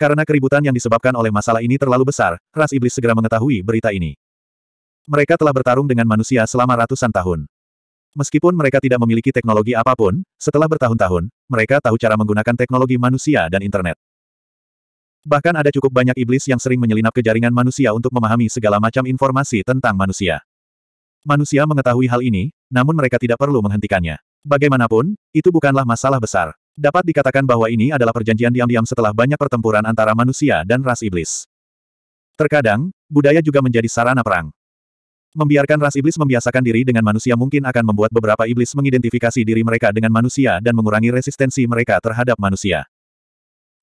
Karena keributan yang disebabkan oleh masalah ini terlalu besar, ras iblis segera mengetahui berita ini. Mereka telah bertarung dengan manusia selama ratusan tahun. Meskipun mereka tidak memiliki teknologi apapun, setelah bertahun-tahun, mereka tahu cara menggunakan teknologi manusia dan internet. Bahkan ada cukup banyak iblis yang sering menyelinap ke jaringan manusia untuk memahami segala macam informasi tentang manusia. Manusia mengetahui hal ini, namun mereka tidak perlu menghentikannya. Bagaimanapun, itu bukanlah masalah besar. Dapat dikatakan bahwa ini adalah perjanjian diam-diam setelah banyak pertempuran antara manusia dan ras iblis. Terkadang, budaya juga menjadi sarana perang. Membiarkan ras iblis membiasakan diri dengan manusia mungkin akan membuat beberapa iblis mengidentifikasi diri mereka dengan manusia dan mengurangi resistensi mereka terhadap manusia.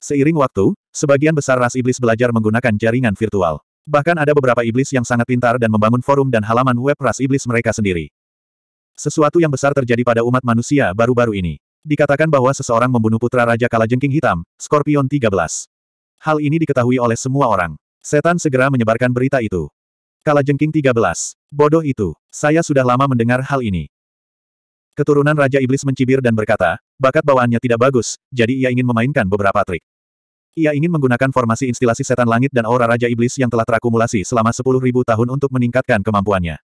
Seiring waktu, sebagian besar ras iblis belajar menggunakan jaringan virtual. Bahkan ada beberapa iblis yang sangat pintar dan membangun forum dan halaman web ras iblis mereka sendiri. Sesuatu yang besar terjadi pada umat manusia baru-baru ini. Dikatakan bahwa seseorang membunuh putra Raja Kalajengking Hitam, Scorpion 13. Hal ini diketahui oleh semua orang. Setan segera menyebarkan berita itu. Kalajengking 13. Bodoh itu. Saya sudah lama mendengar hal ini. Keturunan Raja Iblis mencibir dan berkata, bakat bawaannya tidak bagus, jadi ia ingin memainkan beberapa trik. Ia ingin menggunakan formasi instilasi setan langit dan aura Raja Iblis yang telah terakumulasi selama 10.000 tahun untuk meningkatkan kemampuannya.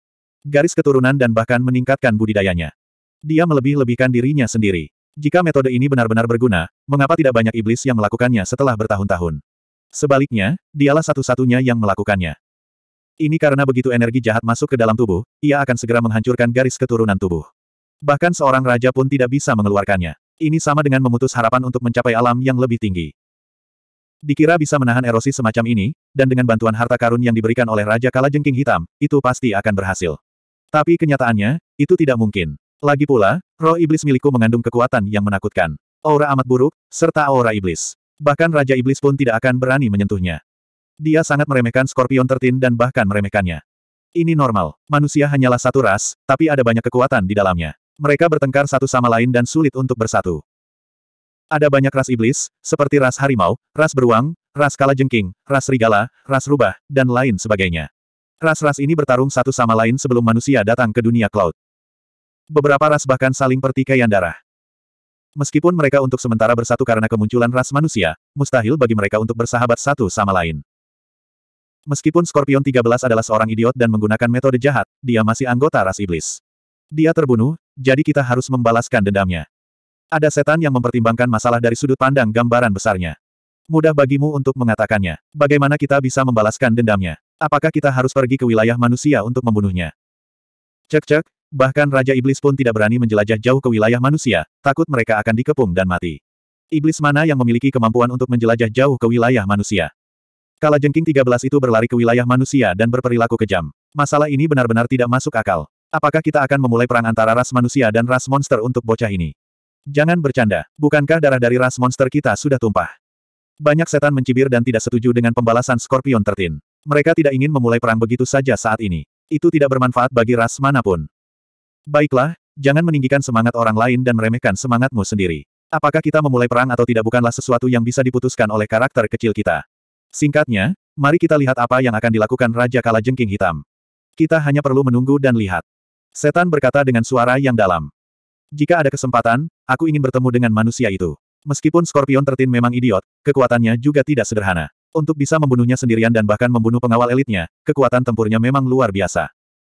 Garis keturunan dan bahkan meningkatkan budidayanya. Dia melebih-lebihkan dirinya sendiri. Jika metode ini benar-benar berguna, mengapa tidak banyak iblis yang melakukannya setelah bertahun-tahun? Sebaliknya, dialah satu-satunya yang melakukannya. Ini karena begitu energi jahat masuk ke dalam tubuh, ia akan segera menghancurkan garis keturunan tubuh. Bahkan seorang raja pun tidak bisa mengeluarkannya. Ini sama dengan memutus harapan untuk mencapai alam yang lebih tinggi. Dikira bisa menahan erosi semacam ini, dan dengan bantuan harta karun yang diberikan oleh Raja Kala Jengking Hitam, itu pasti akan berhasil. Tapi kenyataannya, itu tidak mungkin. Lagi pula, roh iblis milikku mengandung kekuatan yang menakutkan. Aura amat buruk, serta aura iblis. Bahkan Raja Iblis pun tidak akan berani menyentuhnya. Dia sangat meremehkan Scorpion Tertin dan bahkan meremehkannya. Ini normal, manusia hanyalah satu ras, tapi ada banyak kekuatan di dalamnya. Mereka bertengkar satu sama lain dan sulit untuk bersatu. Ada banyak ras iblis, seperti ras harimau, ras beruang, ras kalajengking, ras serigala, ras rubah, dan lain sebagainya. Ras-ras ini bertarung satu sama lain sebelum manusia datang ke dunia cloud beberapa ras bahkan saling pertikaian darah. Meskipun mereka untuk sementara bersatu karena kemunculan ras manusia, mustahil bagi mereka untuk bersahabat satu sama lain. Meskipun Scorpion 13 adalah seorang idiot dan menggunakan metode jahat, dia masih anggota ras iblis. Dia terbunuh, jadi kita harus membalaskan dendamnya. Ada setan yang mempertimbangkan masalah dari sudut pandang gambaran besarnya. Mudah bagimu untuk mengatakannya. Bagaimana kita bisa membalaskan dendamnya? Apakah kita harus pergi ke wilayah manusia untuk membunuhnya? Cek-cek, Bahkan Raja Iblis pun tidak berani menjelajah jauh ke wilayah manusia, takut mereka akan dikepung dan mati. Iblis mana yang memiliki kemampuan untuk menjelajah jauh ke wilayah manusia? Kala jengking 13 itu berlari ke wilayah manusia dan berperilaku kejam. Masalah ini benar-benar tidak masuk akal. Apakah kita akan memulai perang antara ras manusia dan ras monster untuk bocah ini? Jangan bercanda, bukankah darah dari ras monster kita sudah tumpah? Banyak setan mencibir dan tidak setuju dengan pembalasan Scorpion Tertin. Mereka tidak ingin memulai perang begitu saja saat ini. Itu tidak bermanfaat bagi ras manapun. Baiklah, jangan meninggikan semangat orang lain dan meremehkan semangatmu sendiri. Apakah kita memulai perang atau tidak bukanlah sesuatu yang bisa diputuskan oleh karakter kecil kita. Singkatnya, mari kita lihat apa yang akan dilakukan Raja Kala Jengking Hitam. Kita hanya perlu menunggu dan lihat. Setan berkata dengan suara yang dalam. Jika ada kesempatan, aku ingin bertemu dengan manusia itu. Meskipun Scorpion Tertin memang idiot, kekuatannya juga tidak sederhana. Untuk bisa membunuhnya sendirian dan bahkan membunuh pengawal elitnya, kekuatan tempurnya memang luar biasa.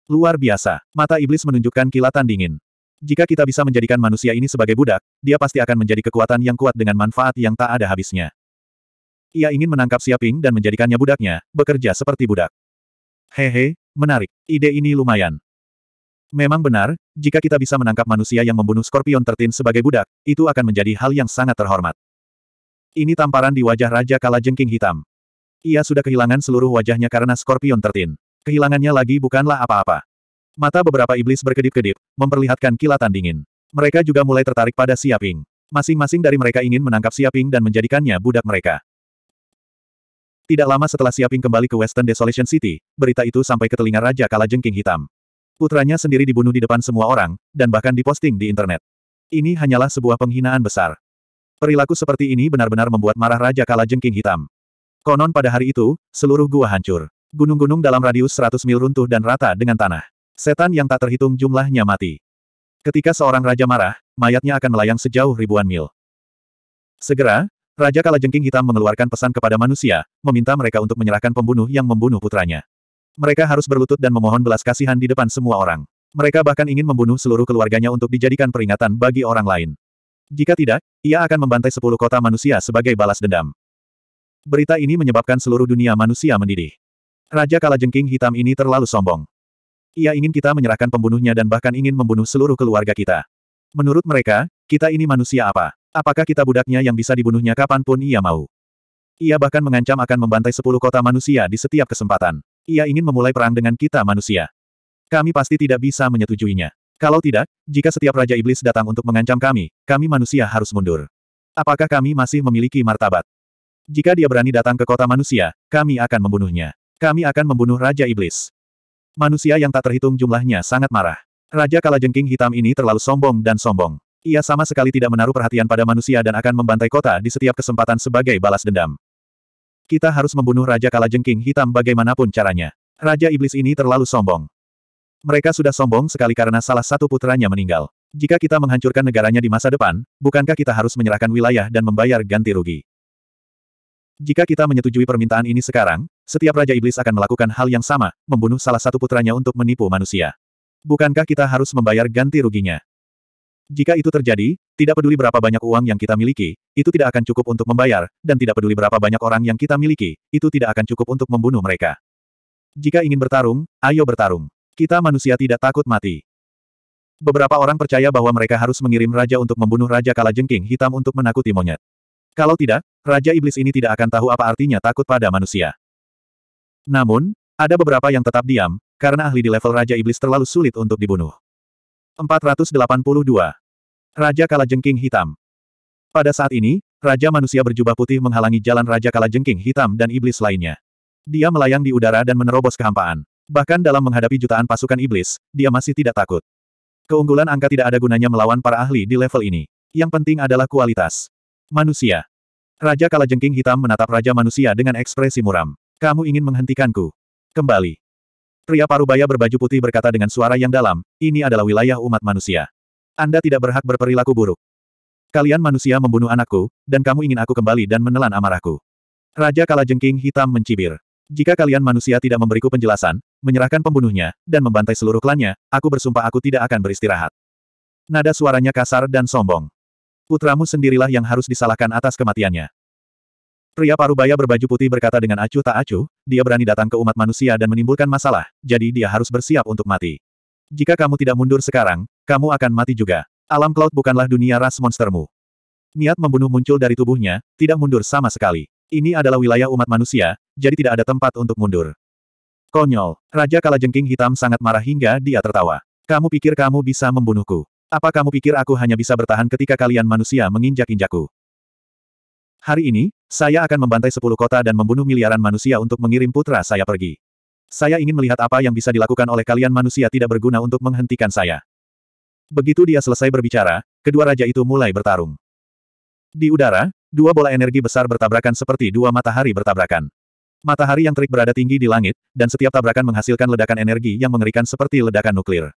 Luar biasa, mata iblis menunjukkan kilatan dingin. Jika kita bisa menjadikan manusia ini sebagai budak, dia pasti akan menjadi kekuatan yang kuat dengan manfaat yang tak ada habisnya. Ia ingin menangkap Siaping dan menjadikannya budaknya, bekerja seperti budak. Hehe, menarik. Ide ini lumayan. Memang benar, jika kita bisa menangkap manusia yang membunuh Scorpion Tertin sebagai budak, itu akan menjadi hal yang sangat terhormat. Ini tamparan di wajah Raja Kala Jengking Hitam. Ia sudah kehilangan seluruh wajahnya karena Scorpion Tertin. Kehilangannya lagi bukanlah apa-apa. Mata beberapa iblis berkedip-kedip, memperlihatkan kilatan dingin. Mereka juga mulai tertarik pada Siaping. Masing-masing dari mereka ingin menangkap Siaping dan menjadikannya budak mereka. Tidak lama setelah Siaping kembali ke Western Desolation City, berita itu sampai ke telinga Raja Kalajengking Hitam. Putranya sendiri dibunuh di depan semua orang, dan bahkan diposting di internet. Ini hanyalah sebuah penghinaan besar. Perilaku seperti ini benar-benar membuat marah Raja Kalajengking Hitam. Konon pada hari itu, seluruh gua hancur. Gunung-gunung dalam radius 100 mil runtuh dan rata dengan tanah. Setan yang tak terhitung jumlahnya mati. Ketika seorang raja marah, mayatnya akan melayang sejauh ribuan mil. Segera, Raja Kalajengking Hitam mengeluarkan pesan kepada manusia, meminta mereka untuk menyerahkan pembunuh yang membunuh putranya. Mereka harus berlutut dan memohon belas kasihan di depan semua orang. Mereka bahkan ingin membunuh seluruh keluarganya untuk dijadikan peringatan bagi orang lain. Jika tidak, ia akan membantai sepuluh kota manusia sebagai balas dendam. Berita ini menyebabkan seluruh dunia manusia mendidih. Raja Kalajengking hitam ini terlalu sombong. Ia ingin kita menyerahkan pembunuhnya dan bahkan ingin membunuh seluruh keluarga kita. Menurut mereka, kita ini manusia apa? Apakah kita budaknya yang bisa dibunuhnya kapanpun ia mau? Ia bahkan mengancam akan membantai sepuluh kota manusia di setiap kesempatan. Ia ingin memulai perang dengan kita manusia. Kami pasti tidak bisa menyetujuinya. Kalau tidak, jika setiap Raja Iblis datang untuk mengancam kami, kami manusia harus mundur. Apakah kami masih memiliki martabat? Jika dia berani datang ke kota manusia, kami akan membunuhnya. Kami akan membunuh Raja Iblis. Manusia yang tak terhitung jumlahnya sangat marah. Raja Kalajengking hitam ini terlalu sombong dan sombong. Ia sama sekali tidak menaruh perhatian pada manusia dan akan membantai kota di setiap kesempatan sebagai balas dendam. Kita harus membunuh Raja Kalajengking hitam bagaimanapun caranya. Raja Iblis ini terlalu sombong. Mereka sudah sombong sekali karena salah satu putranya meninggal. Jika kita menghancurkan negaranya di masa depan, bukankah kita harus menyerahkan wilayah dan membayar ganti rugi? Jika kita menyetujui permintaan ini sekarang, setiap Raja Iblis akan melakukan hal yang sama, membunuh salah satu putranya untuk menipu manusia. Bukankah kita harus membayar ganti ruginya? Jika itu terjadi, tidak peduli berapa banyak uang yang kita miliki, itu tidak akan cukup untuk membayar, dan tidak peduli berapa banyak orang yang kita miliki, itu tidak akan cukup untuk membunuh mereka. Jika ingin bertarung, ayo bertarung. Kita manusia tidak takut mati. Beberapa orang percaya bahwa mereka harus mengirim raja untuk membunuh Raja Kala Jengking Hitam untuk menakuti monyet. Kalau tidak, Raja Iblis ini tidak akan tahu apa artinya takut pada manusia. Namun, ada beberapa yang tetap diam, karena ahli di level Raja Iblis terlalu sulit untuk dibunuh. 482. Raja Kalajengking Hitam Pada saat ini, Raja Manusia Berjubah Putih menghalangi jalan Raja Kalajengking Hitam dan Iblis lainnya. Dia melayang di udara dan menerobos kehampaan. Bahkan dalam menghadapi jutaan pasukan iblis, dia masih tidak takut. Keunggulan angka tidak ada gunanya melawan para ahli di level ini. Yang penting adalah kualitas. Manusia. Raja Kalajengking Hitam menatap Raja Manusia dengan ekspresi muram. Kamu ingin menghentikanku? Kembali. Pria parubaya berbaju putih berkata dengan suara yang dalam, ini adalah wilayah umat manusia. Anda tidak berhak berperilaku buruk. Kalian manusia membunuh anakku, dan kamu ingin aku kembali dan menelan amarahku. Raja Kalajengking hitam mencibir. Jika kalian manusia tidak memberiku penjelasan, menyerahkan pembunuhnya, dan membantai seluruh klannya, aku bersumpah aku tidak akan beristirahat. Nada suaranya kasar dan sombong. Putramu sendirilah yang harus disalahkan atas kematiannya. Pria parubaya berbaju putih berkata dengan acuh tak acuh, dia berani datang ke umat manusia dan menimbulkan masalah, jadi dia harus bersiap untuk mati. Jika kamu tidak mundur sekarang, kamu akan mati juga. Alam Cloud bukanlah dunia ras monstermu. Niat membunuh muncul dari tubuhnya, tidak mundur sama sekali. Ini adalah wilayah umat manusia, jadi tidak ada tempat untuk mundur. Konyol, Raja Kalajengking Hitam sangat marah hingga dia tertawa. Kamu pikir kamu bisa membunuhku? Apa kamu pikir aku hanya bisa bertahan ketika kalian manusia menginjak-injakku? Hari ini, saya akan membantai sepuluh kota dan membunuh miliaran manusia untuk mengirim putra saya pergi. Saya ingin melihat apa yang bisa dilakukan oleh kalian manusia tidak berguna untuk menghentikan saya. Begitu dia selesai berbicara, kedua raja itu mulai bertarung. Di udara, dua bola energi besar bertabrakan seperti dua matahari bertabrakan. Matahari yang terik berada tinggi di langit, dan setiap tabrakan menghasilkan ledakan energi yang mengerikan seperti ledakan nuklir.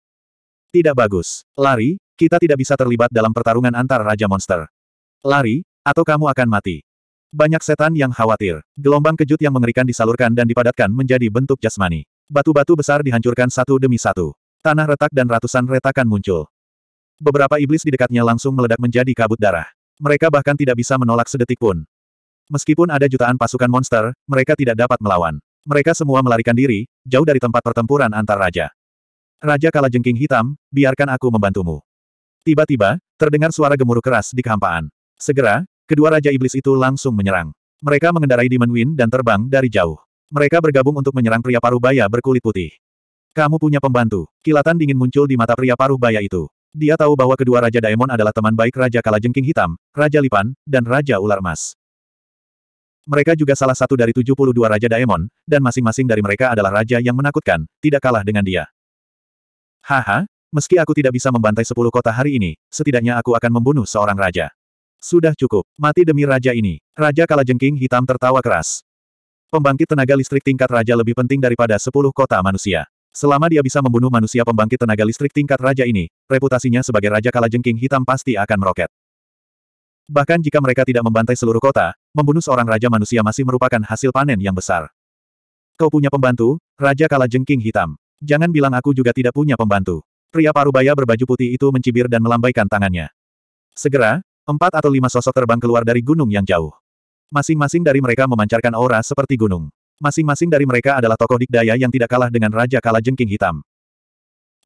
Tidak bagus. Lari, kita tidak bisa terlibat dalam pertarungan antar Raja Monster. Lari, atau kamu akan mati. Banyak setan yang khawatir. Gelombang kejut yang mengerikan disalurkan dan dipadatkan menjadi bentuk jasmani. Batu-batu besar dihancurkan satu demi satu. Tanah retak dan ratusan retakan muncul. Beberapa iblis di dekatnya langsung meledak menjadi kabut darah. Mereka bahkan tidak bisa menolak sedetik pun. Meskipun ada jutaan pasukan monster, mereka tidak dapat melawan. Mereka semua melarikan diri, jauh dari tempat pertempuran antar raja. Raja Kalajengking Hitam, biarkan aku membantumu. Tiba-tiba, terdengar suara gemuruh keras di kehampaan. Segera, Kedua Raja Iblis itu langsung menyerang. Mereka mengendarai Demon Wind dan terbang dari jauh. Mereka bergabung untuk menyerang pria paruh baya berkulit putih. Kamu punya pembantu. Kilatan dingin muncul di mata pria paruh baya itu. Dia tahu bahwa kedua Raja Daemon adalah teman baik Raja Kalajengking Hitam, Raja Lipan, dan Raja Ular emas. Mereka juga salah satu dari 72 Raja Daemon, dan masing-masing dari mereka adalah raja yang menakutkan, tidak kalah dengan dia. Haha, meski aku tidak bisa membantai 10 kota hari ini, setidaknya aku akan membunuh seorang raja. Sudah cukup. Mati demi raja ini. Raja Kalajengking hitam tertawa keras. Pembangkit tenaga listrik tingkat raja lebih penting daripada sepuluh kota manusia. Selama dia bisa membunuh manusia pembangkit tenaga listrik tingkat raja ini, reputasinya sebagai Raja Kalajengking hitam pasti akan meroket. Bahkan jika mereka tidak membantai seluruh kota, membunuh seorang raja manusia masih merupakan hasil panen yang besar. Kau punya pembantu, Raja Kalajengking hitam. Jangan bilang aku juga tidak punya pembantu. Pria parubaya berbaju putih itu mencibir dan melambaikan tangannya. Segera, Empat atau lima sosok terbang keluar dari gunung yang jauh. Masing-masing dari mereka memancarkan aura seperti gunung. Masing-masing dari mereka adalah tokoh dikdaya yang tidak kalah dengan Raja Kala Jengking Hitam.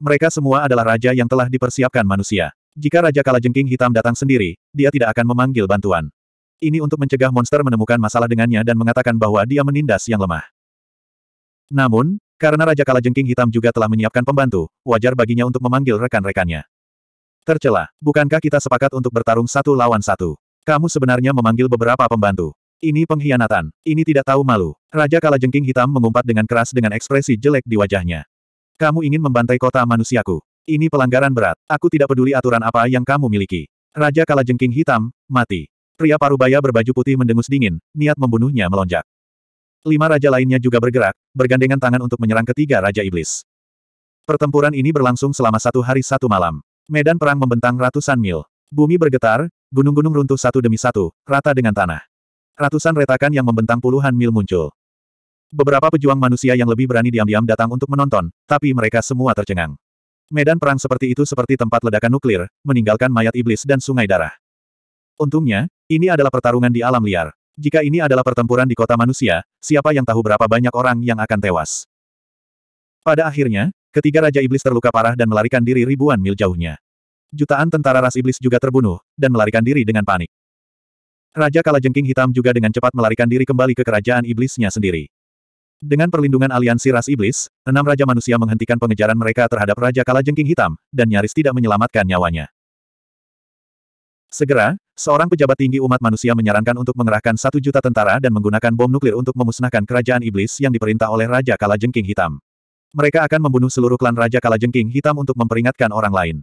Mereka semua adalah raja yang telah dipersiapkan manusia. Jika Raja Kala Jengking Hitam datang sendiri, dia tidak akan memanggil bantuan. Ini untuk mencegah monster menemukan masalah dengannya dan mengatakan bahwa dia menindas yang lemah. Namun, karena Raja Kala Jengking Hitam juga telah menyiapkan pembantu, wajar baginya untuk memanggil rekan-rekannya. Tercela. Bukankah kita sepakat untuk bertarung satu lawan satu? Kamu sebenarnya memanggil beberapa pembantu. Ini pengkhianatan. Ini tidak tahu malu. Raja Kalajengking Hitam mengumpat dengan keras dengan ekspresi jelek di wajahnya. Kamu ingin membantai kota manusiaku. Ini pelanggaran berat. Aku tidak peduli aturan apa yang kamu miliki. Raja Kalajengking Hitam, mati. Pria parubaya berbaju putih mendengus dingin, niat membunuhnya melonjak. Lima raja lainnya juga bergerak, bergandengan tangan untuk menyerang ketiga Raja Iblis. Pertempuran ini berlangsung selama satu hari satu malam. Medan perang membentang ratusan mil. Bumi bergetar, gunung-gunung runtuh satu demi satu, rata dengan tanah. Ratusan retakan yang membentang puluhan mil muncul. Beberapa pejuang manusia yang lebih berani diam-diam datang untuk menonton, tapi mereka semua tercengang. Medan perang seperti itu seperti tempat ledakan nuklir, meninggalkan mayat iblis dan sungai darah. Untungnya, ini adalah pertarungan di alam liar. Jika ini adalah pertempuran di kota manusia, siapa yang tahu berapa banyak orang yang akan tewas? Pada akhirnya, Ketiga Raja Iblis terluka parah dan melarikan diri ribuan mil jauhnya. Jutaan tentara ras iblis juga terbunuh, dan melarikan diri dengan panik. Raja Kalajengking Hitam juga dengan cepat melarikan diri kembali ke kerajaan iblisnya sendiri. Dengan perlindungan aliansi ras iblis, enam raja manusia menghentikan pengejaran mereka terhadap Raja Kalajengking Hitam, dan nyaris tidak menyelamatkan nyawanya. Segera, seorang pejabat tinggi umat manusia menyarankan untuk mengerahkan satu juta tentara dan menggunakan bom nuklir untuk memusnahkan kerajaan iblis yang diperintah oleh Raja Kalajengking Hitam mereka akan membunuh seluruh klan Raja Kalajengking Hitam untuk memperingatkan orang lain.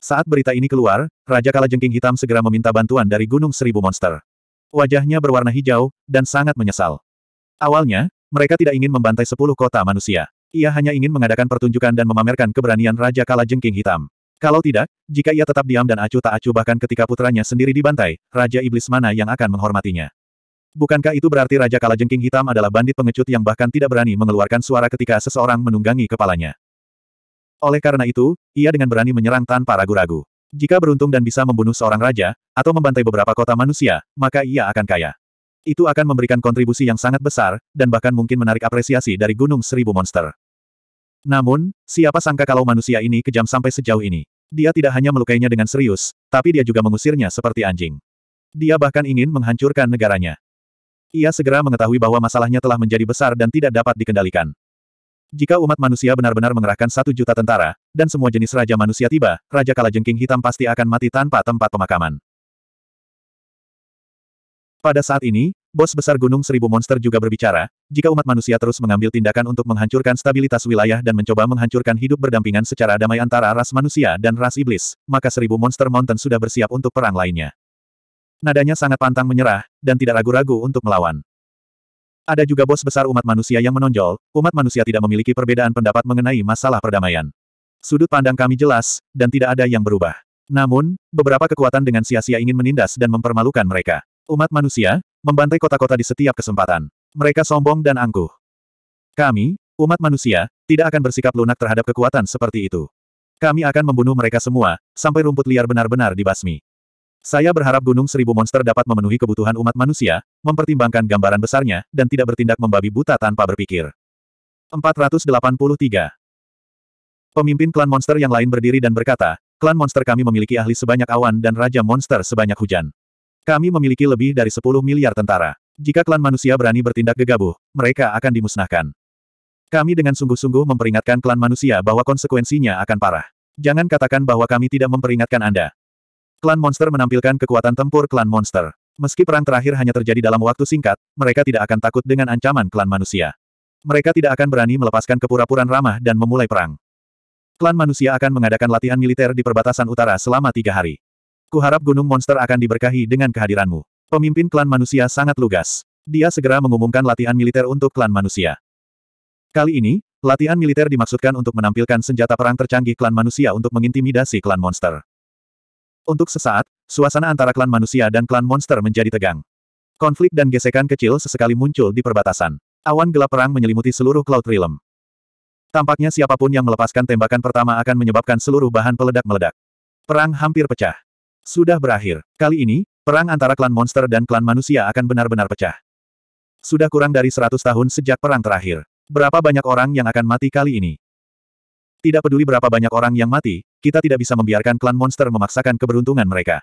Saat berita ini keluar, Raja Kalajengking Hitam segera meminta bantuan dari Gunung Seribu Monster. Wajahnya berwarna hijau, dan sangat menyesal. Awalnya, mereka tidak ingin membantai sepuluh kota manusia. Ia hanya ingin mengadakan pertunjukan dan memamerkan keberanian Raja Kalajengking Hitam. Kalau tidak, jika ia tetap diam dan acuh tak acuh bahkan ketika putranya sendiri dibantai, Raja Iblis mana yang akan menghormatinya? Bukankah itu berarti Raja Kalajengking Hitam adalah bandit pengecut yang bahkan tidak berani mengeluarkan suara ketika seseorang menunggangi kepalanya? Oleh karena itu, ia dengan berani menyerang tanpa ragu-ragu. Jika beruntung dan bisa membunuh seorang raja, atau membantai beberapa kota manusia, maka ia akan kaya. Itu akan memberikan kontribusi yang sangat besar, dan bahkan mungkin menarik apresiasi dari Gunung Seribu Monster. Namun, siapa sangka kalau manusia ini kejam sampai sejauh ini. Dia tidak hanya melukainya dengan serius, tapi dia juga mengusirnya seperti anjing. Dia bahkan ingin menghancurkan negaranya. Ia segera mengetahui bahwa masalahnya telah menjadi besar dan tidak dapat dikendalikan. Jika umat manusia benar-benar mengerahkan satu juta tentara, dan semua jenis raja manusia tiba, Raja Kalajengking Hitam pasti akan mati tanpa tempat pemakaman. Pada saat ini, bos besar Gunung Seribu Monster juga berbicara, jika umat manusia terus mengambil tindakan untuk menghancurkan stabilitas wilayah dan mencoba menghancurkan hidup berdampingan secara damai antara ras manusia dan ras iblis, maka Seribu Monster Mountain sudah bersiap untuk perang lainnya. Nadanya sangat pantang menyerah, dan tidak ragu-ragu untuk melawan. Ada juga bos besar umat manusia yang menonjol, umat manusia tidak memiliki perbedaan pendapat mengenai masalah perdamaian. Sudut pandang kami jelas, dan tidak ada yang berubah. Namun, beberapa kekuatan dengan sia-sia ingin menindas dan mempermalukan mereka. Umat manusia, membantai kota-kota di setiap kesempatan. Mereka sombong dan angkuh. Kami, umat manusia, tidak akan bersikap lunak terhadap kekuatan seperti itu. Kami akan membunuh mereka semua, sampai rumput liar benar-benar dibasmi. Saya berharap Gunung Seribu Monster dapat memenuhi kebutuhan umat manusia, mempertimbangkan gambaran besarnya, dan tidak bertindak membabi buta tanpa berpikir. 483. Pemimpin klan monster yang lain berdiri dan berkata, klan monster kami memiliki ahli sebanyak awan dan raja monster sebanyak hujan. Kami memiliki lebih dari 10 miliar tentara. Jika klan manusia berani bertindak gegabah, mereka akan dimusnahkan. Kami dengan sungguh-sungguh memperingatkan klan manusia bahwa konsekuensinya akan parah. Jangan katakan bahwa kami tidak memperingatkan Anda. Klan monster menampilkan kekuatan tempur klan monster. Meski perang terakhir hanya terjadi dalam waktu singkat, mereka tidak akan takut dengan ancaman klan manusia. Mereka tidak akan berani melepaskan kepura-puraan ramah dan memulai perang. Klan manusia akan mengadakan latihan militer di perbatasan utara selama tiga hari. Kuharap gunung monster akan diberkahi dengan kehadiranmu. Pemimpin klan manusia sangat lugas. Dia segera mengumumkan latihan militer untuk klan manusia. Kali ini, latihan militer dimaksudkan untuk menampilkan senjata perang tercanggih klan manusia untuk mengintimidasi klan monster. Untuk sesaat, suasana antara klan manusia dan klan monster menjadi tegang. Konflik dan gesekan kecil sesekali muncul di perbatasan. Awan gelap perang menyelimuti seluruh Cloud Realm. Tampaknya siapapun yang melepaskan tembakan pertama akan menyebabkan seluruh bahan peledak meledak. Perang hampir pecah. Sudah berakhir. Kali ini, perang antara klan monster dan klan manusia akan benar-benar pecah. Sudah kurang dari 100 tahun sejak perang terakhir. Berapa banyak orang yang akan mati kali ini? Tidak peduli berapa banyak orang yang mati, kita tidak bisa membiarkan klan monster memaksakan keberuntungan mereka.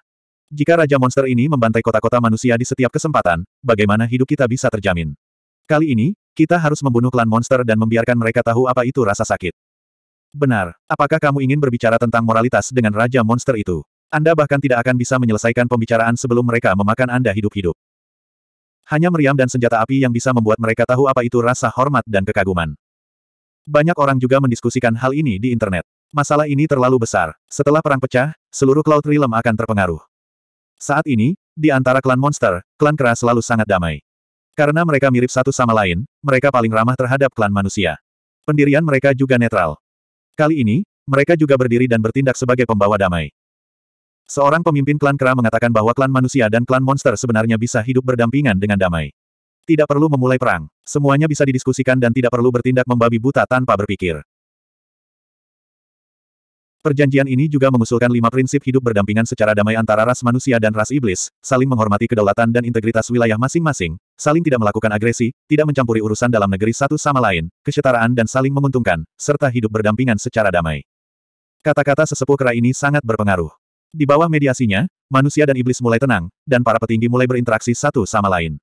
Jika Raja Monster ini membantai kota-kota manusia di setiap kesempatan, bagaimana hidup kita bisa terjamin? Kali ini, kita harus membunuh klan monster dan membiarkan mereka tahu apa itu rasa sakit. Benar, apakah kamu ingin berbicara tentang moralitas dengan Raja Monster itu? Anda bahkan tidak akan bisa menyelesaikan pembicaraan sebelum mereka memakan Anda hidup-hidup. Hanya meriam dan senjata api yang bisa membuat mereka tahu apa itu rasa hormat dan kekaguman. Banyak orang juga mendiskusikan hal ini di internet masalah ini terlalu besar. Setelah perang pecah, seluruh Cloud Realm akan terpengaruh. Saat ini, di antara klan monster, klan kera selalu sangat damai. Karena mereka mirip satu sama lain, mereka paling ramah terhadap klan manusia. Pendirian mereka juga netral. Kali ini, mereka juga berdiri dan bertindak sebagai pembawa damai. Seorang pemimpin klan kera mengatakan bahwa klan manusia dan klan monster sebenarnya bisa hidup berdampingan dengan damai. Tidak perlu memulai perang, semuanya bisa didiskusikan dan tidak perlu bertindak membabi buta tanpa berpikir. Perjanjian ini juga mengusulkan lima prinsip hidup berdampingan secara damai antara ras manusia dan ras iblis, saling menghormati kedaulatan dan integritas wilayah masing-masing, saling tidak melakukan agresi, tidak mencampuri urusan dalam negeri satu sama lain, kesetaraan dan saling menguntungkan, serta hidup berdampingan secara damai. Kata-kata sesepuh kera ini sangat berpengaruh. Di bawah mediasinya, manusia dan iblis mulai tenang, dan para petinggi mulai berinteraksi satu sama lain.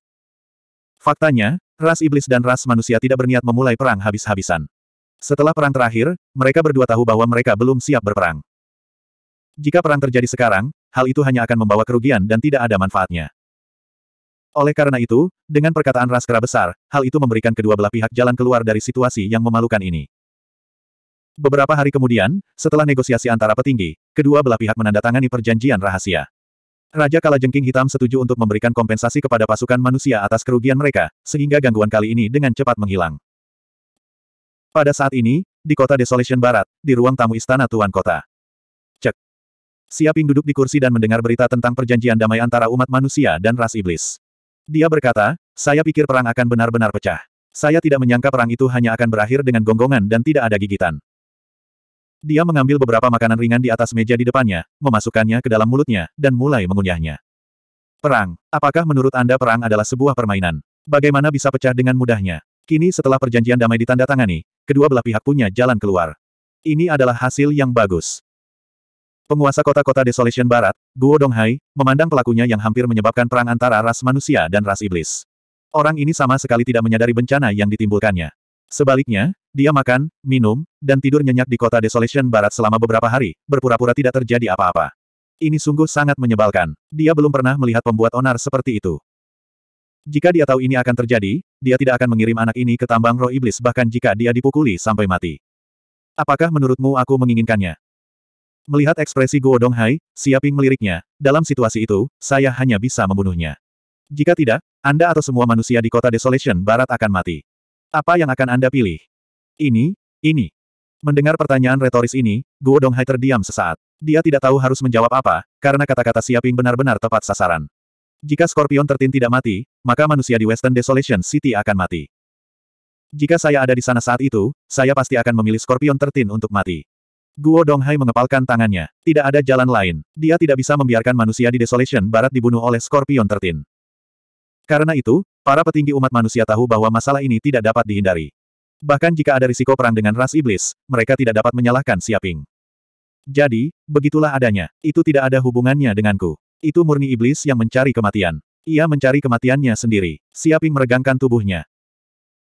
Faktanya, ras iblis dan ras manusia tidak berniat memulai perang habis-habisan. Setelah perang terakhir, mereka berdua tahu bahwa mereka belum siap berperang. Jika perang terjadi sekarang, hal itu hanya akan membawa kerugian dan tidak ada manfaatnya. Oleh karena itu, dengan perkataan Ras Kera besar, hal itu memberikan kedua belah pihak jalan keluar dari situasi yang memalukan ini. Beberapa hari kemudian, setelah negosiasi antara petinggi, kedua belah pihak menandatangani perjanjian rahasia. Raja Kalajengking Hitam setuju untuk memberikan kompensasi kepada pasukan manusia atas kerugian mereka, sehingga gangguan kali ini dengan cepat menghilang. Pada saat ini, di kota Desolation Barat, di ruang tamu istana Tuan Kota. Cek. Siaping duduk di kursi dan mendengar berita tentang perjanjian damai antara umat manusia dan ras iblis. Dia berkata, saya pikir perang akan benar-benar pecah. Saya tidak menyangka perang itu hanya akan berakhir dengan gonggongan dan tidak ada gigitan. Dia mengambil beberapa makanan ringan di atas meja di depannya, memasukkannya ke dalam mulutnya, dan mulai mengunyahnya. Perang, apakah menurut Anda perang adalah sebuah permainan? Bagaimana bisa pecah dengan mudahnya? Kini setelah perjanjian damai ditandatangani, kedua belah pihak punya jalan keluar. Ini adalah hasil yang bagus. Penguasa kota-kota Desolation Barat, Guo Donghai, memandang pelakunya yang hampir menyebabkan perang antara ras manusia dan ras iblis. Orang ini sama sekali tidak menyadari bencana yang ditimbulkannya. Sebaliknya, dia makan, minum, dan tidur nyenyak di kota Desolation Barat selama beberapa hari, berpura-pura tidak terjadi apa-apa. Ini sungguh sangat menyebalkan. Dia belum pernah melihat pembuat onar seperti itu. Jika dia tahu ini akan terjadi, dia tidak akan mengirim anak ini ke tambang roh iblis bahkan jika dia dipukuli sampai mati. Apakah menurutmu aku menginginkannya? Melihat ekspresi Guo Donghai, Siaping meliriknya, dalam situasi itu, saya hanya bisa membunuhnya. Jika tidak, Anda atau semua manusia di kota Desolation Barat akan mati. Apa yang akan Anda pilih? Ini, ini. Mendengar pertanyaan retoris ini, Guo Donghai terdiam sesaat. Dia tidak tahu harus menjawab apa, karena kata-kata Siaping benar-benar tepat sasaran. Jika Scorpion tertin tidak mati, maka manusia di Western Desolation City akan mati. Jika saya ada di sana saat itu, saya pasti akan memilih Scorpion tertin untuk mati. Guo Donghai mengepalkan tangannya. Tidak ada jalan lain. Dia tidak bisa membiarkan manusia di Desolation Barat dibunuh oleh Scorpion tertin. Karena itu, para petinggi umat manusia tahu bahwa masalah ini tidak dapat dihindari. Bahkan jika ada risiko perang dengan ras iblis, mereka tidak dapat menyalahkan Siaping. Jadi, begitulah adanya. Itu tidak ada hubungannya denganku. Itu murni iblis yang mencari kematian. Ia mencari kematiannya sendiri. Siaping meregangkan tubuhnya.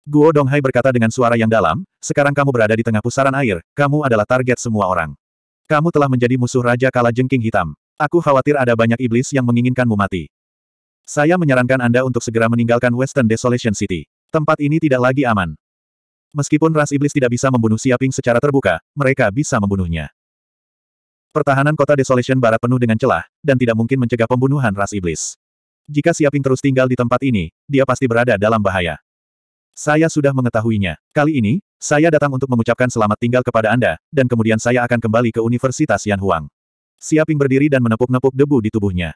Guo Donghai berkata dengan suara yang dalam, sekarang kamu berada di tengah pusaran air, kamu adalah target semua orang. Kamu telah menjadi musuh Raja Kala Jengking Hitam. Aku khawatir ada banyak iblis yang menginginkanmu mati. Saya menyarankan Anda untuk segera meninggalkan Western Desolation City. Tempat ini tidak lagi aman. Meskipun ras iblis tidak bisa membunuh Siaping secara terbuka, mereka bisa membunuhnya. Pertahanan kota Desolation Barat penuh dengan celah, dan tidak mungkin mencegah pembunuhan ras iblis. Jika Siaping terus tinggal di tempat ini, dia pasti berada dalam bahaya. Saya sudah mengetahuinya. Kali ini, saya datang untuk mengucapkan selamat tinggal kepada Anda, dan kemudian saya akan kembali ke Universitas Yanhuang. Siaping berdiri dan menepuk-nepuk debu di tubuhnya.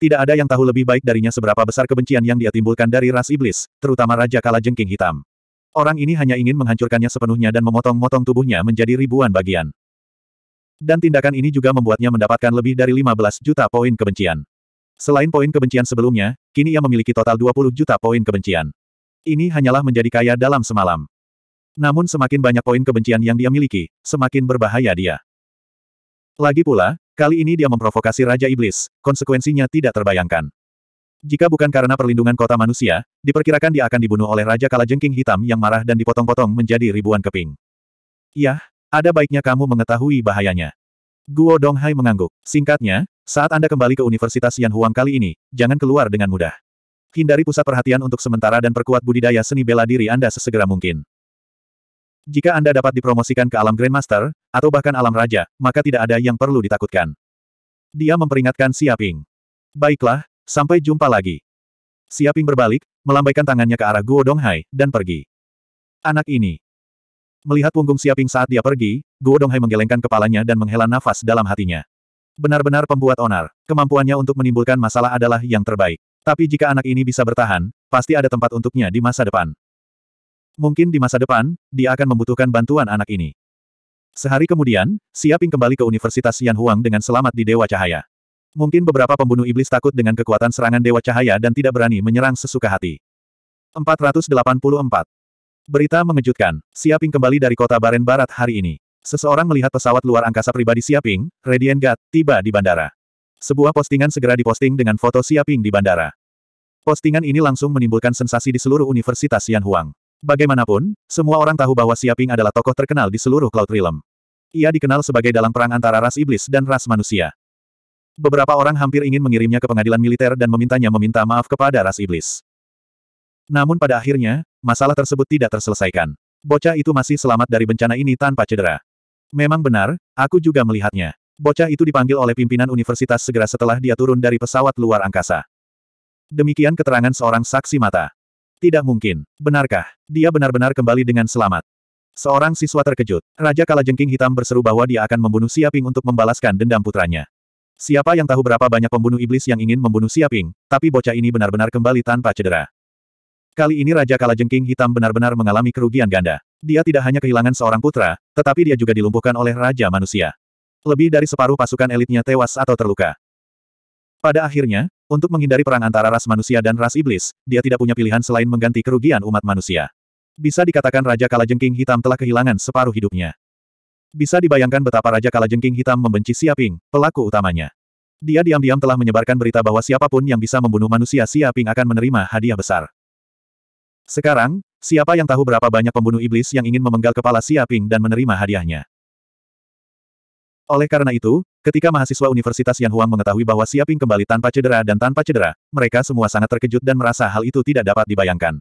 Tidak ada yang tahu lebih baik darinya seberapa besar kebencian yang dia timbulkan dari ras iblis, terutama Raja Kala Jengking Hitam. Orang ini hanya ingin menghancurkannya sepenuhnya dan memotong-motong tubuhnya menjadi ribuan bagian. Dan tindakan ini juga membuatnya mendapatkan lebih dari 15 juta poin kebencian. Selain poin kebencian sebelumnya, kini ia memiliki total 20 juta poin kebencian. Ini hanyalah menjadi kaya dalam semalam. Namun semakin banyak poin kebencian yang dia miliki, semakin berbahaya dia. Lagi pula, kali ini dia memprovokasi Raja Iblis, konsekuensinya tidak terbayangkan. Jika bukan karena perlindungan kota manusia, diperkirakan dia akan dibunuh oleh Raja Kalajengking Hitam yang marah dan dipotong-potong menjadi ribuan keping. Yah, ada baiknya kamu mengetahui bahayanya. Guo Donghai mengangguk. Singkatnya, saat Anda kembali ke Universitas Yan Huang kali ini, jangan keluar dengan mudah. Hindari pusat perhatian untuk sementara dan perkuat budidaya seni bela diri Anda sesegera mungkin. Jika Anda dapat dipromosikan ke alam Grandmaster, atau bahkan alam Raja, maka tidak ada yang perlu ditakutkan. Dia memperingatkan Siaping. Baiklah, sampai jumpa lagi. Siaping berbalik, melambaikan tangannya ke arah Guo Donghai, dan pergi. Anak ini, Melihat punggung Siaping saat dia pergi, Guo Donghai menggelengkan kepalanya dan menghela nafas dalam hatinya. Benar-benar pembuat onar. Kemampuannya untuk menimbulkan masalah adalah yang terbaik. Tapi jika anak ini bisa bertahan, pasti ada tempat untuknya di masa depan. Mungkin di masa depan, dia akan membutuhkan bantuan anak ini. Sehari kemudian, Siaping kembali ke Universitas Yan Huang dengan selamat di Dewa Cahaya. Mungkin beberapa pembunuh iblis takut dengan kekuatan serangan Dewa Cahaya dan tidak berani menyerang sesuka hati. 484. Berita mengejutkan, Siaping kembali dari kota Baren Barat hari ini. Seseorang melihat pesawat luar angkasa pribadi Siaping, Radiant Gat, tiba di bandara. Sebuah postingan segera diposting dengan foto Siaping di bandara. Postingan ini langsung menimbulkan sensasi di seluruh Universitas Yanhuang. Bagaimanapun, semua orang tahu bahwa Siaping adalah tokoh terkenal di seluruh Cloud Realm. Ia dikenal sebagai dalang perang antara ras iblis dan ras manusia. Beberapa orang hampir ingin mengirimnya ke pengadilan militer dan memintanya meminta maaf kepada ras iblis. Namun pada akhirnya, masalah tersebut tidak terselesaikan. Bocah itu masih selamat dari bencana ini tanpa cedera. Memang benar, aku juga melihatnya. Bocah itu dipanggil oleh pimpinan universitas segera setelah dia turun dari pesawat luar angkasa. Demikian keterangan seorang saksi mata. Tidak mungkin. Benarkah? Dia benar-benar kembali dengan selamat. Seorang siswa terkejut. Raja Kalajengking Hitam berseru bahwa dia akan membunuh Siaping untuk membalaskan dendam putranya. Siapa yang tahu berapa banyak pembunuh iblis yang ingin membunuh Siaping, tapi bocah ini benar-benar kembali tanpa cedera. Kali ini Raja Kalajengking Hitam benar-benar mengalami kerugian ganda. Dia tidak hanya kehilangan seorang putra, tetapi dia juga dilumpuhkan oleh Raja Manusia. Lebih dari separuh pasukan elitnya tewas atau terluka. Pada akhirnya, untuk menghindari perang antara ras manusia dan ras iblis, dia tidak punya pilihan selain mengganti kerugian umat manusia. Bisa dikatakan Raja Kalajengking Hitam telah kehilangan separuh hidupnya. Bisa dibayangkan betapa Raja Kalajengking Hitam membenci Siaping, pelaku utamanya. Dia diam-diam telah menyebarkan berita bahwa siapapun yang bisa membunuh manusia Siaping akan menerima hadiah besar. Sekarang, siapa yang tahu berapa banyak pembunuh iblis yang ingin memenggal kepala Siaping dan menerima hadiahnya? Oleh karena itu, ketika mahasiswa Universitas Yan Huang mengetahui bahwa Siaping kembali tanpa cedera dan tanpa cedera, mereka semua sangat terkejut dan merasa hal itu tidak dapat dibayangkan.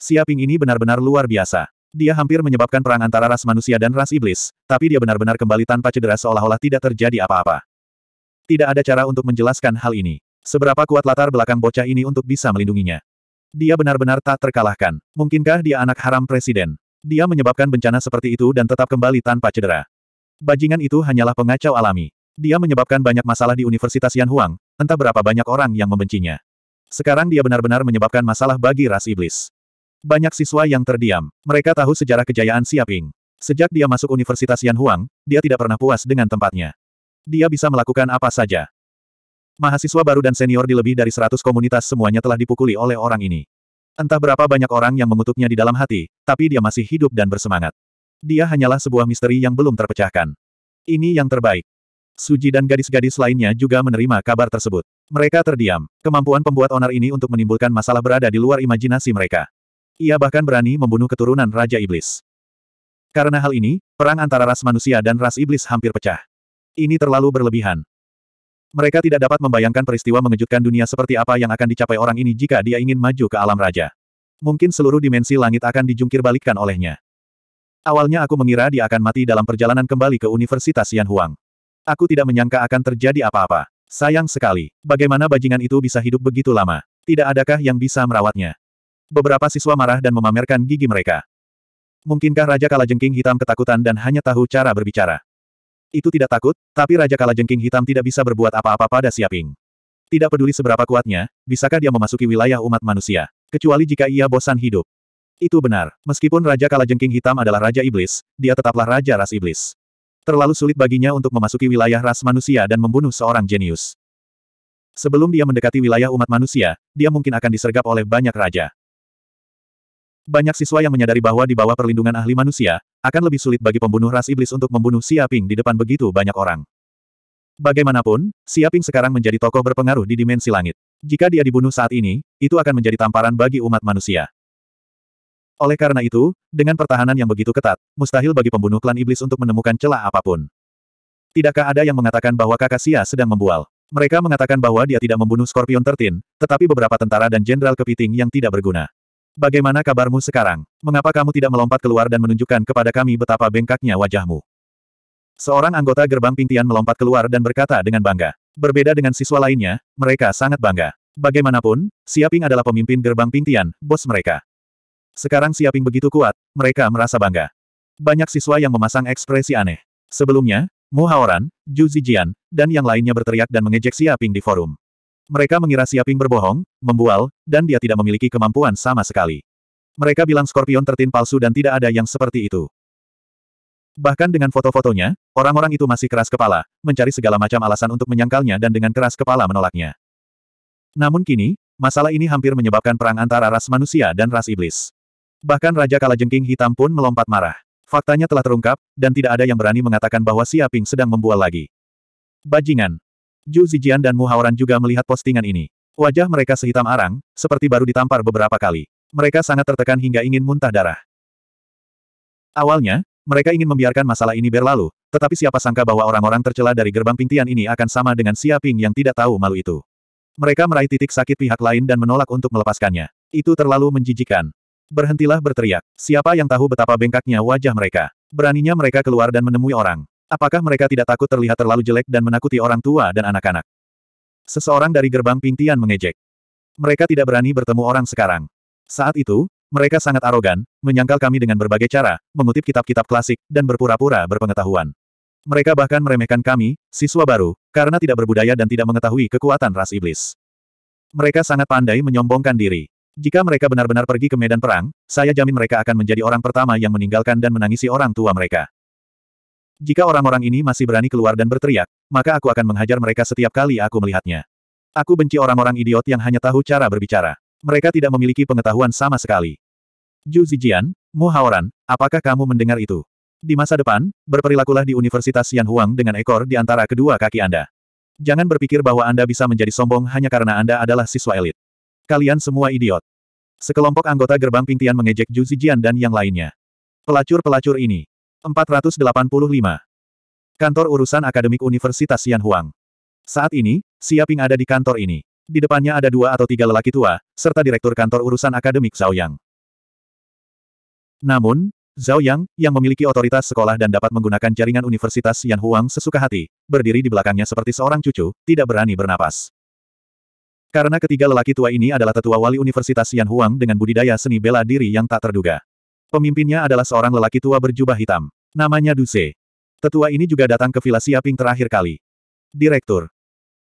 Siaping ini benar-benar luar biasa. Dia hampir menyebabkan perang antara ras manusia dan ras iblis, tapi dia benar-benar kembali tanpa cedera seolah-olah tidak terjadi apa-apa. Tidak ada cara untuk menjelaskan hal ini. Seberapa kuat latar belakang bocah ini untuk bisa melindunginya. Dia benar-benar tak terkalahkan. Mungkinkah dia anak haram presiden? Dia menyebabkan bencana seperti itu dan tetap kembali tanpa cedera. Bajingan itu hanyalah pengacau alami. Dia menyebabkan banyak masalah di Universitas Yanhuang, entah berapa banyak orang yang membencinya. Sekarang dia benar-benar menyebabkan masalah bagi ras iblis. Banyak siswa yang terdiam. Mereka tahu sejarah kejayaan Siaping. Sejak dia masuk Universitas Yanhuang, dia tidak pernah puas dengan tempatnya. Dia bisa melakukan apa saja. Mahasiswa baru dan senior di lebih dari 100 komunitas semuanya telah dipukuli oleh orang ini. Entah berapa banyak orang yang mengutuknya di dalam hati, tapi dia masih hidup dan bersemangat. Dia hanyalah sebuah misteri yang belum terpecahkan. Ini yang terbaik. Suji dan gadis-gadis lainnya juga menerima kabar tersebut. Mereka terdiam. Kemampuan pembuat onar ini untuk menimbulkan masalah berada di luar imajinasi mereka. Ia bahkan berani membunuh keturunan Raja Iblis. Karena hal ini, perang antara ras manusia dan ras iblis hampir pecah. Ini terlalu berlebihan. Mereka tidak dapat membayangkan peristiwa mengejutkan dunia seperti apa yang akan dicapai orang ini jika dia ingin maju ke alam raja. Mungkin seluruh dimensi langit akan dijungkir balikkan olehnya. Awalnya aku mengira dia akan mati dalam perjalanan kembali ke Universitas Yanhuang. Aku tidak menyangka akan terjadi apa-apa. Sayang sekali, bagaimana bajingan itu bisa hidup begitu lama? Tidak adakah yang bisa merawatnya? Beberapa siswa marah dan memamerkan gigi mereka. Mungkinkah Raja Kalajengking Hitam ketakutan dan hanya tahu cara berbicara? Itu tidak takut, tapi Raja Kalajengking Hitam tidak bisa berbuat apa-apa pada Siaping. Tidak peduli seberapa kuatnya, bisakah dia memasuki wilayah umat manusia, kecuali jika ia bosan hidup. Itu benar, meskipun Raja Kalajengking Hitam adalah Raja Iblis, dia tetaplah Raja Ras Iblis. Terlalu sulit baginya untuk memasuki wilayah ras manusia dan membunuh seorang jenius. Sebelum dia mendekati wilayah umat manusia, dia mungkin akan disergap oleh banyak raja. Banyak siswa yang menyadari bahwa di bawah perlindungan ahli manusia, akan lebih sulit bagi pembunuh ras iblis untuk membunuh Siaping di depan begitu banyak orang. Bagaimanapun, Siaping sekarang menjadi tokoh berpengaruh di dimensi langit. Jika dia dibunuh saat ini, itu akan menjadi tamparan bagi umat manusia. Oleh karena itu, dengan pertahanan yang begitu ketat, mustahil bagi pembunuh klan iblis untuk menemukan celah apapun. Tidakkah ada yang mengatakan bahwa kakak Sia sedang membual? Mereka mengatakan bahwa dia tidak membunuh Scorpion Tertin, tetapi beberapa tentara dan jenderal kepiting yang tidak berguna. Bagaimana kabarmu sekarang? Mengapa kamu tidak melompat keluar dan menunjukkan kepada kami betapa bengkaknya wajahmu? Seorang anggota gerbang pintian melompat keluar dan berkata dengan bangga. Berbeda dengan siswa lainnya, mereka sangat bangga. Bagaimanapun, Siaping adalah pemimpin gerbang pintian, bos mereka. Sekarang Siaping begitu kuat, mereka merasa bangga. Banyak siswa yang memasang ekspresi aneh. Sebelumnya, Mu Haoran, Zijian, dan yang lainnya berteriak dan mengejek Siaping di forum. Mereka mengira Siaping berbohong, membual, dan dia tidak memiliki kemampuan sama sekali. Mereka bilang Scorpion tertin palsu dan tidak ada yang seperti itu. Bahkan dengan foto-fotonya, orang-orang itu masih keras kepala, mencari segala macam alasan untuk menyangkalnya dan dengan keras kepala menolaknya. Namun kini, masalah ini hampir menyebabkan perang antara ras manusia dan ras iblis. Bahkan Raja Kalajengking Hitam pun melompat marah. Faktanya telah terungkap, dan tidak ada yang berani mengatakan bahwa Siaping sedang membual lagi. Bajingan, Zhu Zijian dan Mu Haoran juga melihat postingan ini. Wajah mereka sehitam arang, seperti baru ditampar beberapa kali. Mereka sangat tertekan hingga ingin muntah darah. Awalnya, mereka ingin membiarkan masalah ini berlalu, tetapi siapa sangka bahwa orang-orang tercela dari gerbang Pingtian ini akan sama dengan Siaping yang tidak tahu malu itu. Mereka meraih titik sakit pihak lain dan menolak untuk melepaskannya. Itu terlalu menjijikan. Berhentilah berteriak. Siapa yang tahu betapa bengkaknya wajah mereka. Beraninya mereka keluar dan menemui orang. Apakah mereka tidak takut terlihat terlalu jelek dan menakuti orang tua dan anak-anak? Seseorang dari gerbang pintian mengejek. Mereka tidak berani bertemu orang sekarang. Saat itu, mereka sangat arogan, menyangkal kami dengan berbagai cara, mengutip kitab-kitab klasik, dan berpura-pura berpengetahuan. Mereka bahkan meremehkan kami, siswa baru, karena tidak berbudaya dan tidak mengetahui kekuatan ras iblis. Mereka sangat pandai menyombongkan diri. Jika mereka benar-benar pergi ke medan perang, saya jamin mereka akan menjadi orang pertama yang meninggalkan dan menangisi orang tua mereka. Jika orang-orang ini masih berani keluar dan berteriak, maka aku akan menghajar mereka setiap kali aku melihatnya. Aku benci orang-orang idiot yang hanya tahu cara berbicara. Mereka tidak memiliki pengetahuan sama sekali. Zhu Zijian, Mu Haoran, apakah kamu mendengar itu? Di masa depan, berperilakulah di Universitas Huang dengan ekor di antara kedua kaki Anda. Jangan berpikir bahwa Anda bisa menjadi sombong hanya karena Anda adalah siswa elit. Kalian semua idiot. Sekelompok anggota gerbang Pingtian mengejek Zhu Zijian dan yang lainnya. Pelacur-pelacur ini. 485. Kantor Urusan Akademik Universitas Yanhuang. Saat ini, Siaping ada di kantor ini. Di depannya ada dua atau tiga lelaki tua, serta Direktur Kantor Urusan Akademik Zhao Yang. Namun, Zhao Yang, yang memiliki otoritas sekolah dan dapat menggunakan jaringan Universitas Yanhuang sesuka hati, berdiri di belakangnya seperti seorang cucu, tidak berani bernapas. Karena ketiga lelaki tua ini adalah tetua wali Universitas Yanhuang dengan budidaya seni bela diri yang tak terduga. Pemimpinnya adalah seorang lelaki tua berjubah hitam. Namanya Duse. Tetua ini juga datang ke Villa Siaping terakhir kali. Direktur.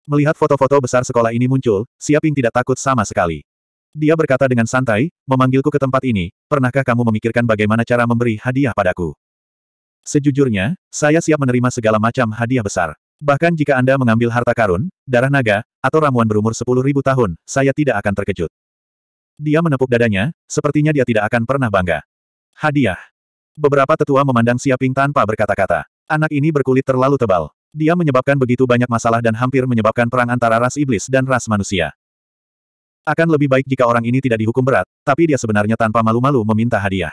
Melihat foto-foto besar sekolah ini muncul, Siaping tidak takut sama sekali. Dia berkata dengan santai, memanggilku ke tempat ini, pernahkah kamu memikirkan bagaimana cara memberi hadiah padaku? Sejujurnya, saya siap menerima segala macam hadiah besar. Bahkan jika Anda mengambil harta karun, darah naga, atau ramuan berumur 10.000 tahun, saya tidak akan terkejut. Dia menepuk dadanya, sepertinya dia tidak akan pernah bangga. Hadiah. Beberapa tetua memandang Siaping tanpa berkata-kata. Anak ini berkulit terlalu tebal. Dia menyebabkan begitu banyak masalah dan hampir menyebabkan perang antara ras iblis dan ras manusia. Akan lebih baik jika orang ini tidak dihukum berat, tapi dia sebenarnya tanpa malu-malu meminta hadiah.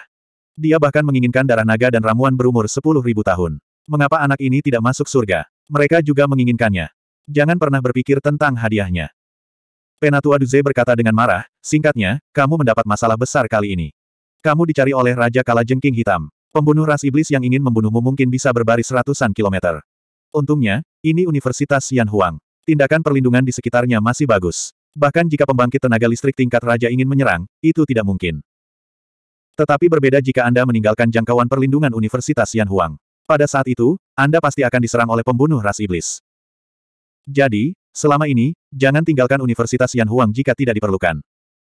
Dia bahkan menginginkan darah naga dan ramuan berumur 10.000 tahun. Mengapa anak ini tidak masuk surga? Mereka juga menginginkannya. Jangan pernah berpikir tentang hadiahnya. Penatua Duze berkata dengan marah, singkatnya, kamu mendapat masalah besar kali ini. Kamu dicari oleh Raja Kala Jengking Hitam. Pembunuh ras iblis yang ingin membunuhmu mungkin bisa berbaris ratusan kilometer. Untungnya, ini Universitas Yan Huang. Tindakan perlindungan di sekitarnya masih bagus. Bahkan jika pembangkit tenaga listrik tingkat raja ingin menyerang, itu tidak mungkin. Tetapi berbeda jika Anda meninggalkan jangkauan perlindungan Universitas Yan Huang. Pada saat itu, Anda pasti akan diserang oleh pembunuh ras iblis. Jadi, selama ini, jangan tinggalkan Universitas Yan Huang jika tidak diperlukan.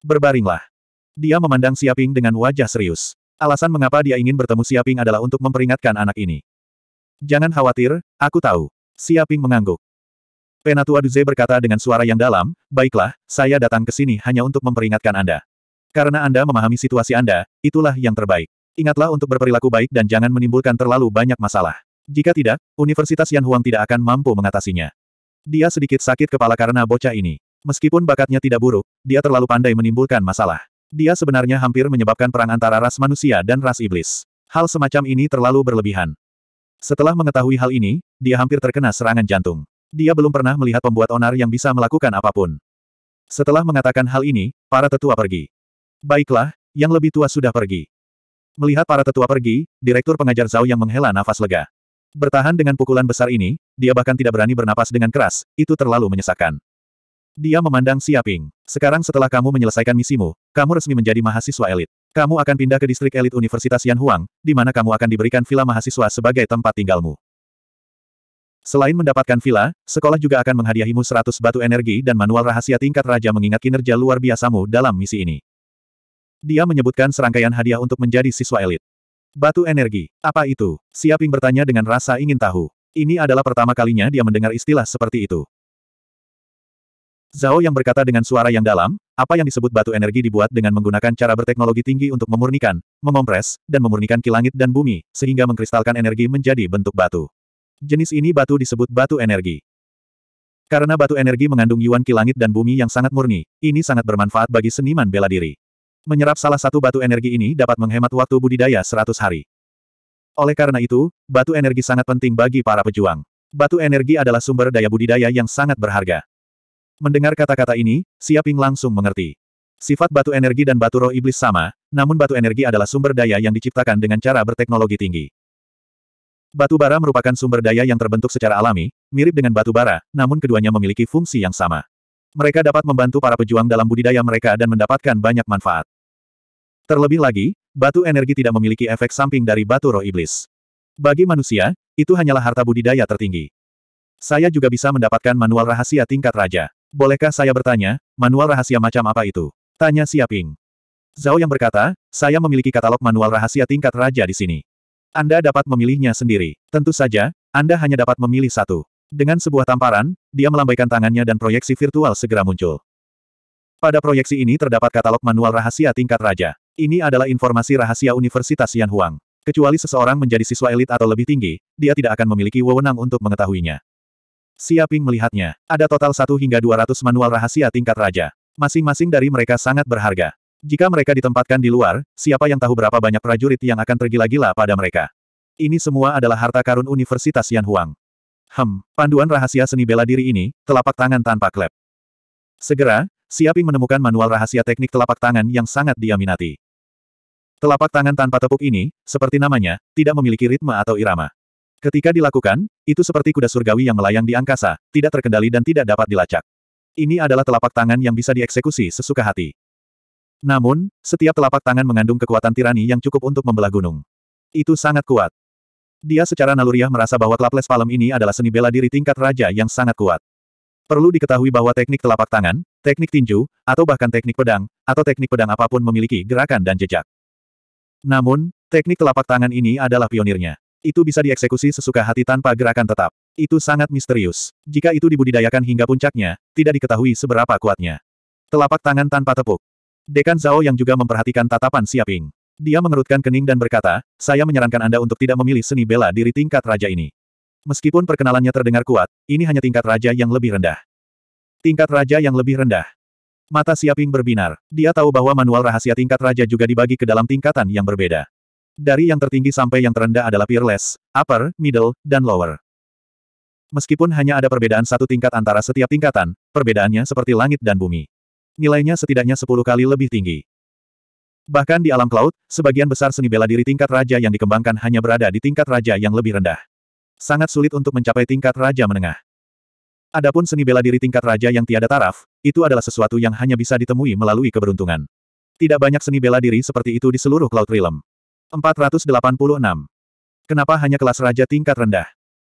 Berbaringlah. Dia memandang Siaping dengan wajah serius. Alasan mengapa dia ingin bertemu Siaping adalah untuk memperingatkan anak ini. Jangan khawatir, aku tahu. Siaping mengangguk. Penatua Duze berkata dengan suara yang dalam, baiklah, saya datang ke sini hanya untuk memperingatkan Anda. Karena Anda memahami situasi Anda, itulah yang terbaik. Ingatlah untuk berperilaku baik dan jangan menimbulkan terlalu banyak masalah. Jika tidak, Universitas Yan Huang tidak akan mampu mengatasinya. Dia sedikit sakit kepala karena bocah ini. Meskipun bakatnya tidak buruk, dia terlalu pandai menimbulkan masalah. Dia sebenarnya hampir menyebabkan perang antara ras manusia dan ras iblis. Hal semacam ini terlalu berlebihan. Setelah mengetahui hal ini, dia hampir terkena serangan jantung. Dia belum pernah melihat pembuat onar yang bisa melakukan apapun. Setelah mengatakan hal ini, para tetua pergi. Baiklah, yang lebih tua sudah pergi. Melihat para tetua pergi, Direktur Pengajar Zhao yang menghela nafas lega. Bertahan dengan pukulan besar ini, dia bahkan tidak berani bernapas dengan keras, itu terlalu menyesakkan. Dia memandang Siaping. Sekarang setelah kamu menyelesaikan misimu, kamu resmi menjadi mahasiswa elit. Kamu akan pindah ke distrik elit Universitas Yanhuang, di mana kamu akan diberikan villa mahasiswa sebagai tempat tinggalmu. Selain mendapatkan villa, sekolah juga akan menghadiahimu 100 batu energi dan manual rahasia tingkat raja mengingat kinerja luar biasamu dalam misi ini. Dia menyebutkan serangkaian hadiah untuk menjadi siswa elit. Batu energi, apa itu? Siaping bertanya dengan rasa ingin tahu. Ini adalah pertama kalinya dia mendengar istilah seperti itu. Zhao yang berkata dengan suara yang dalam, apa yang disebut batu energi dibuat dengan menggunakan cara berteknologi tinggi untuk memurnikan, mengompres, dan memurnikan kilangit dan bumi, sehingga mengkristalkan energi menjadi bentuk batu. Jenis ini batu disebut batu energi. Karena batu energi mengandung yuan kilangit dan bumi yang sangat murni, ini sangat bermanfaat bagi seniman bela diri. Menyerap salah satu batu energi ini dapat menghemat waktu budidaya 100 hari. Oleh karena itu, batu energi sangat penting bagi para pejuang. Batu energi adalah sumber daya budidaya yang sangat berharga. Mendengar kata-kata ini, Siaping langsung mengerti. Sifat batu energi dan batu roh iblis sama, namun batu energi adalah sumber daya yang diciptakan dengan cara berteknologi tinggi. Batu bara merupakan sumber daya yang terbentuk secara alami, mirip dengan batu bara, namun keduanya memiliki fungsi yang sama. Mereka dapat membantu para pejuang dalam budidaya mereka dan mendapatkan banyak manfaat. Terlebih lagi, batu energi tidak memiliki efek samping dari batu roh iblis. Bagi manusia, itu hanyalah harta budidaya tertinggi. Saya juga bisa mendapatkan manual rahasia tingkat raja. Bolehkah saya bertanya, manual rahasia macam apa itu? Tanya Siaping. Zhao yang berkata, saya memiliki katalog manual rahasia tingkat raja di sini. Anda dapat memilihnya sendiri. Tentu saja, Anda hanya dapat memilih satu. Dengan sebuah tamparan, dia melambaikan tangannya dan proyeksi virtual segera muncul. Pada proyeksi ini terdapat katalog manual rahasia tingkat raja. Ini adalah informasi rahasia Universitas Yan Huang. Kecuali seseorang menjadi siswa elit atau lebih tinggi, dia tidak akan memiliki wewenang untuk mengetahuinya. Siaping melihatnya. Ada total 1 hingga 200 manual rahasia tingkat raja. Masing-masing dari mereka sangat berharga. Jika mereka ditempatkan di luar, siapa yang tahu berapa banyak prajurit yang akan tergila-gila pada mereka. Ini semua adalah harta karun Universitas Yan Huang. Hem, panduan rahasia seni bela diri ini, telapak tangan tanpa klep. Segera, Siaping menemukan manual rahasia teknik telapak tangan yang sangat dia minati. Telapak tangan tanpa tepuk ini, seperti namanya, tidak memiliki ritme atau irama. Ketika dilakukan, itu seperti kuda surgawi yang melayang di angkasa, tidak terkendali dan tidak dapat dilacak. Ini adalah telapak tangan yang bisa dieksekusi sesuka hati. Namun, setiap telapak tangan mengandung kekuatan tirani yang cukup untuk membelah gunung. Itu sangat kuat. Dia secara naluriah merasa bahwa telapak Palem ini adalah seni bela diri tingkat raja yang sangat kuat. Perlu diketahui bahwa teknik telapak tangan, teknik tinju, atau bahkan teknik pedang, atau teknik pedang apapun memiliki gerakan dan jejak. Namun, teknik telapak tangan ini adalah pionirnya. Itu bisa dieksekusi sesuka hati tanpa gerakan tetap. Itu sangat misterius. Jika itu dibudidayakan hingga puncaknya, tidak diketahui seberapa kuatnya. Telapak tangan tanpa tepuk. Dekan Zhao yang juga memperhatikan tatapan Siaping. Dia mengerutkan kening dan berkata, saya menyarankan Anda untuk tidak memilih seni bela diri tingkat raja ini. Meskipun perkenalannya terdengar kuat, ini hanya tingkat raja yang lebih rendah. Tingkat raja yang lebih rendah. Mata Siaping berbinar. Dia tahu bahwa manual rahasia tingkat raja juga dibagi ke dalam tingkatan yang berbeda. Dari yang tertinggi sampai yang terendah adalah peerless, upper, middle, dan lower. Meskipun hanya ada perbedaan satu tingkat antara setiap tingkatan, perbedaannya seperti langit dan bumi. Nilainya setidaknya sepuluh kali lebih tinggi. Bahkan di alam cloud, sebagian besar seni bela diri tingkat raja yang dikembangkan hanya berada di tingkat raja yang lebih rendah. Sangat sulit untuk mencapai tingkat raja menengah. Adapun seni bela diri tingkat raja yang tiada taraf, itu adalah sesuatu yang hanya bisa ditemui melalui keberuntungan. Tidak banyak seni bela diri seperti itu di seluruh Cloud Realm. 486. Kenapa hanya kelas raja tingkat rendah?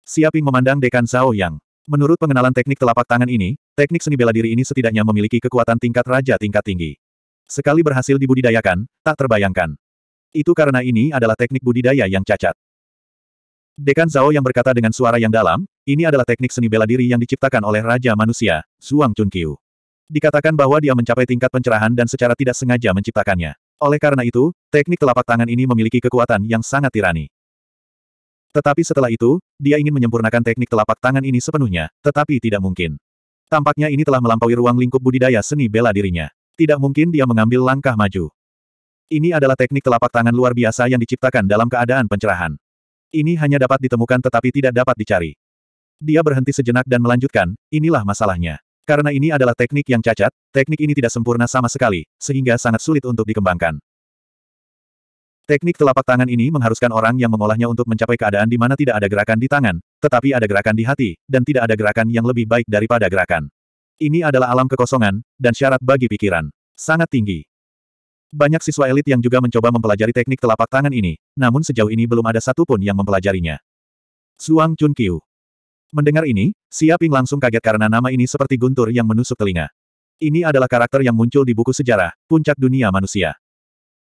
Siaping memandang dekan Zhao Yang. Menurut pengenalan teknik telapak tangan ini, teknik seni bela diri ini setidaknya memiliki kekuatan tingkat raja tingkat tinggi. Sekali berhasil dibudidayakan, tak terbayangkan. Itu karena ini adalah teknik budidaya yang cacat. Dekan Zhao yang berkata dengan suara yang dalam, ini adalah teknik seni bela diri yang diciptakan oleh Raja Manusia, Zhuang Chunqiu. Dikatakan bahwa dia mencapai tingkat pencerahan dan secara tidak sengaja menciptakannya. Oleh karena itu, teknik telapak tangan ini memiliki kekuatan yang sangat tirani. Tetapi setelah itu, dia ingin menyempurnakan teknik telapak tangan ini sepenuhnya, tetapi tidak mungkin. Tampaknya ini telah melampaui ruang lingkup budidaya seni bela dirinya. Tidak mungkin dia mengambil langkah maju. Ini adalah teknik telapak tangan luar biasa yang diciptakan dalam keadaan pencerahan. Ini hanya dapat ditemukan tetapi tidak dapat dicari. Dia berhenti sejenak dan melanjutkan, inilah masalahnya. Karena ini adalah teknik yang cacat, teknik ini tidak sempurna sama sekali, sehingga sangat sulit untuk dikembangkan. Teknik telapak tangan ini mengharuskan orang yang mengolahnya untuk mencapai keadaan di mana tidak ada gerakan di tangan, tetapi ada gerakan di hati, dan tidak ada gerakan yang lebih baik daripada gerakan. Ini adalah alam kekosongan, dan syarat bagi pikiran. Sangat tinggi. Banyak siswa elit yang juga mencoba mempelajari teknik telapak tangan ini, namun sejauh ini belum ada satupun yang mempelajarinya. Suang Chun Kiu. Mendengar ini, Siaping langsung kaget karena nama ini seperti guntur yang menusuk telinga. Ini adalah karakter yang muncul di buku sejarah, Puncak Dunia Manusia.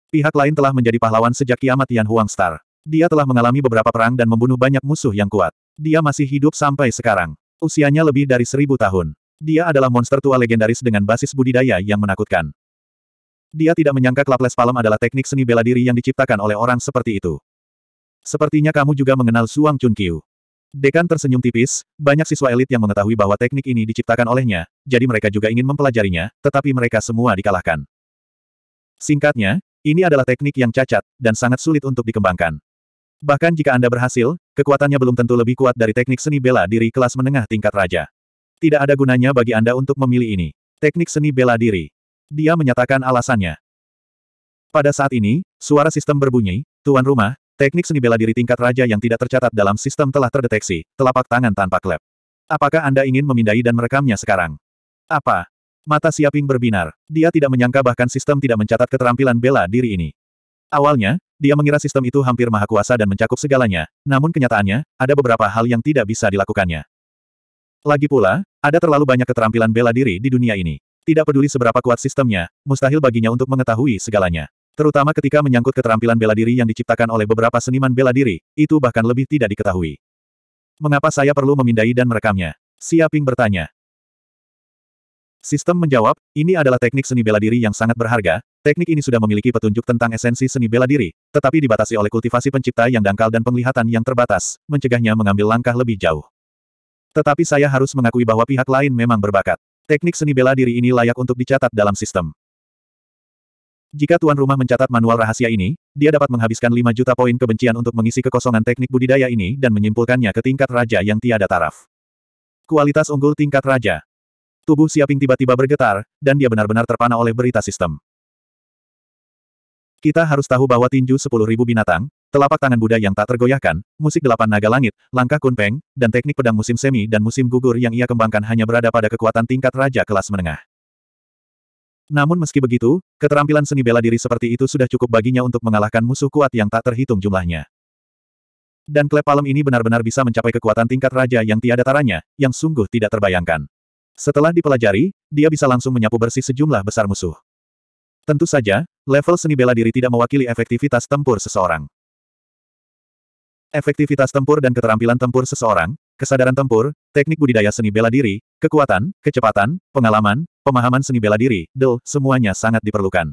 Pihak lain telah menjadi pahlawan sejak kiamat Tian Huang Star. Dia telah mengalami beberapa perang dan membunuh banyak musuh yang kuat. Dia masih hidup sampai sekarang. Usianya lebih dari seribu tahun. Dia adalah monster tua legendaris dengan basis budidaya yang menakutkan. Dia tidak menyangka Klaples Palem adalah teknik seni bela diri yang diciptakan oleh orang seperti itu. Sepertinya kamu juga mengenal Suang Chun Kiu. Dekan tersenyum tipis, banyak siswa elit yang mengetahui bahwa teknik ini diciptakan olehnya, jadi mereka juga ingin mempelajarinya, tetapi mereka semua dikalahkan. Singkatnya, ini adalah teknik yang cacat, dan sangat sulit untuk dikembangkan. Bahkan jika Anda berhasil, kekuatannya belum tentu lebih kuat dari teknik seni bela diri kelas menengah tingkat raja. Tidak ada gunanya bagi Anda untuk memilih ini. Teknik seni bela diri. Dia menyatakan alasannya. Pada saat ini, suara sistem berbunyi, Tuan Rumah, Teknik seni bela diri tingkat raja yang tidak tercatat dalam sistem telah terdeteksi, telapak tangan tanpa klep. Apakah Anda ingin memindai dan merekamnya sekarang? Apa? Mata Siaping berbinar. Dia tidak menyangka bahkan sistem tidak mencatat keterampilan bela diri ini. Awalnya, dia mengira sistem itu hampir maha kuasa dan mencakup segalanya, namun kenyataannya, ada beberapa hal yang tidak bisa dilakukannya. Lagi pula, ada terlalu banyak keterampilan bela diri di dunia ini. Tidak peduli seberapa kuat sistemnya, mustahil baginya untuk mengetahui segalanya. Terutama ketika menyangkut keterampilan bela diri yang diciptakan oleh beberapa seniman bela diri, itu bahkan lebih tidak diketahui. Mengapa saya perlu memindai dan merekamnya? Siaping bertanya. Sistem menjawab, ini adalah teknik seni bela diri yang sangat berharga, teknik ini sudah memiliki petunjuk tentang esensi seni bela diri, tetapi dibatasi oleh kultivasi pencipta yang dangkal dan penglihatan yang terbatas, mencegahnya mengambil langkah lebih jauh. Tetapi saya harus mengakui bahwa pihak lain memang berbakat. Teknik seni bela diri ini layak untuk dicatat dalam sistem. Jika tuan rumah mencatat manual rahasia ini, dia dapat menghabiskan 5 juta poin kebencian untuk mengisi kekosongan teknik budidaya ini dan menyimpulkannya ke tingkat raja yang tiada taraf. Kualitas unggul tingkat raja. Tubuh Siaping tiba-tiba bergetar, dan dia benar-benar terpana oleh berita sistem. Kita harus tahu bahwa tinju 10.000 binatang, telapak tangan Buddha yang tak tergoyahkan, musik delapan naga langit, langkah kunpeng, dan teknik pedang musim semi dan musim gugur yang ia kembangkan hanya berada pada kekuatan tingkat raja kelas menengah. Namun meski begitu, keterampilan seni bela diri seperti itu sudah cukup baginya untuk mengalahkan musuh kuat yang tak terhitung jumlahnya. Dan klep palem ini benar-benar bisa mencapai kekuatan tingkat raja yang tiada taranya, yang sungguh tidak terbayangkan. Setelah dipelajari, dia bisa langsung menyapu bersih sejumlah besar musuh. Tentu saja, level seni bela diri tidak mewakili efektivitas tempur seseorang. Efektivitas tempur dan keterampilan tempur seseorang kesadaran tempur, teknik budidaya seni bela diri, kekuatan, kecepatan, pengalaman, pemahaman seni bela diri, del, semuanya sangat diperlukan.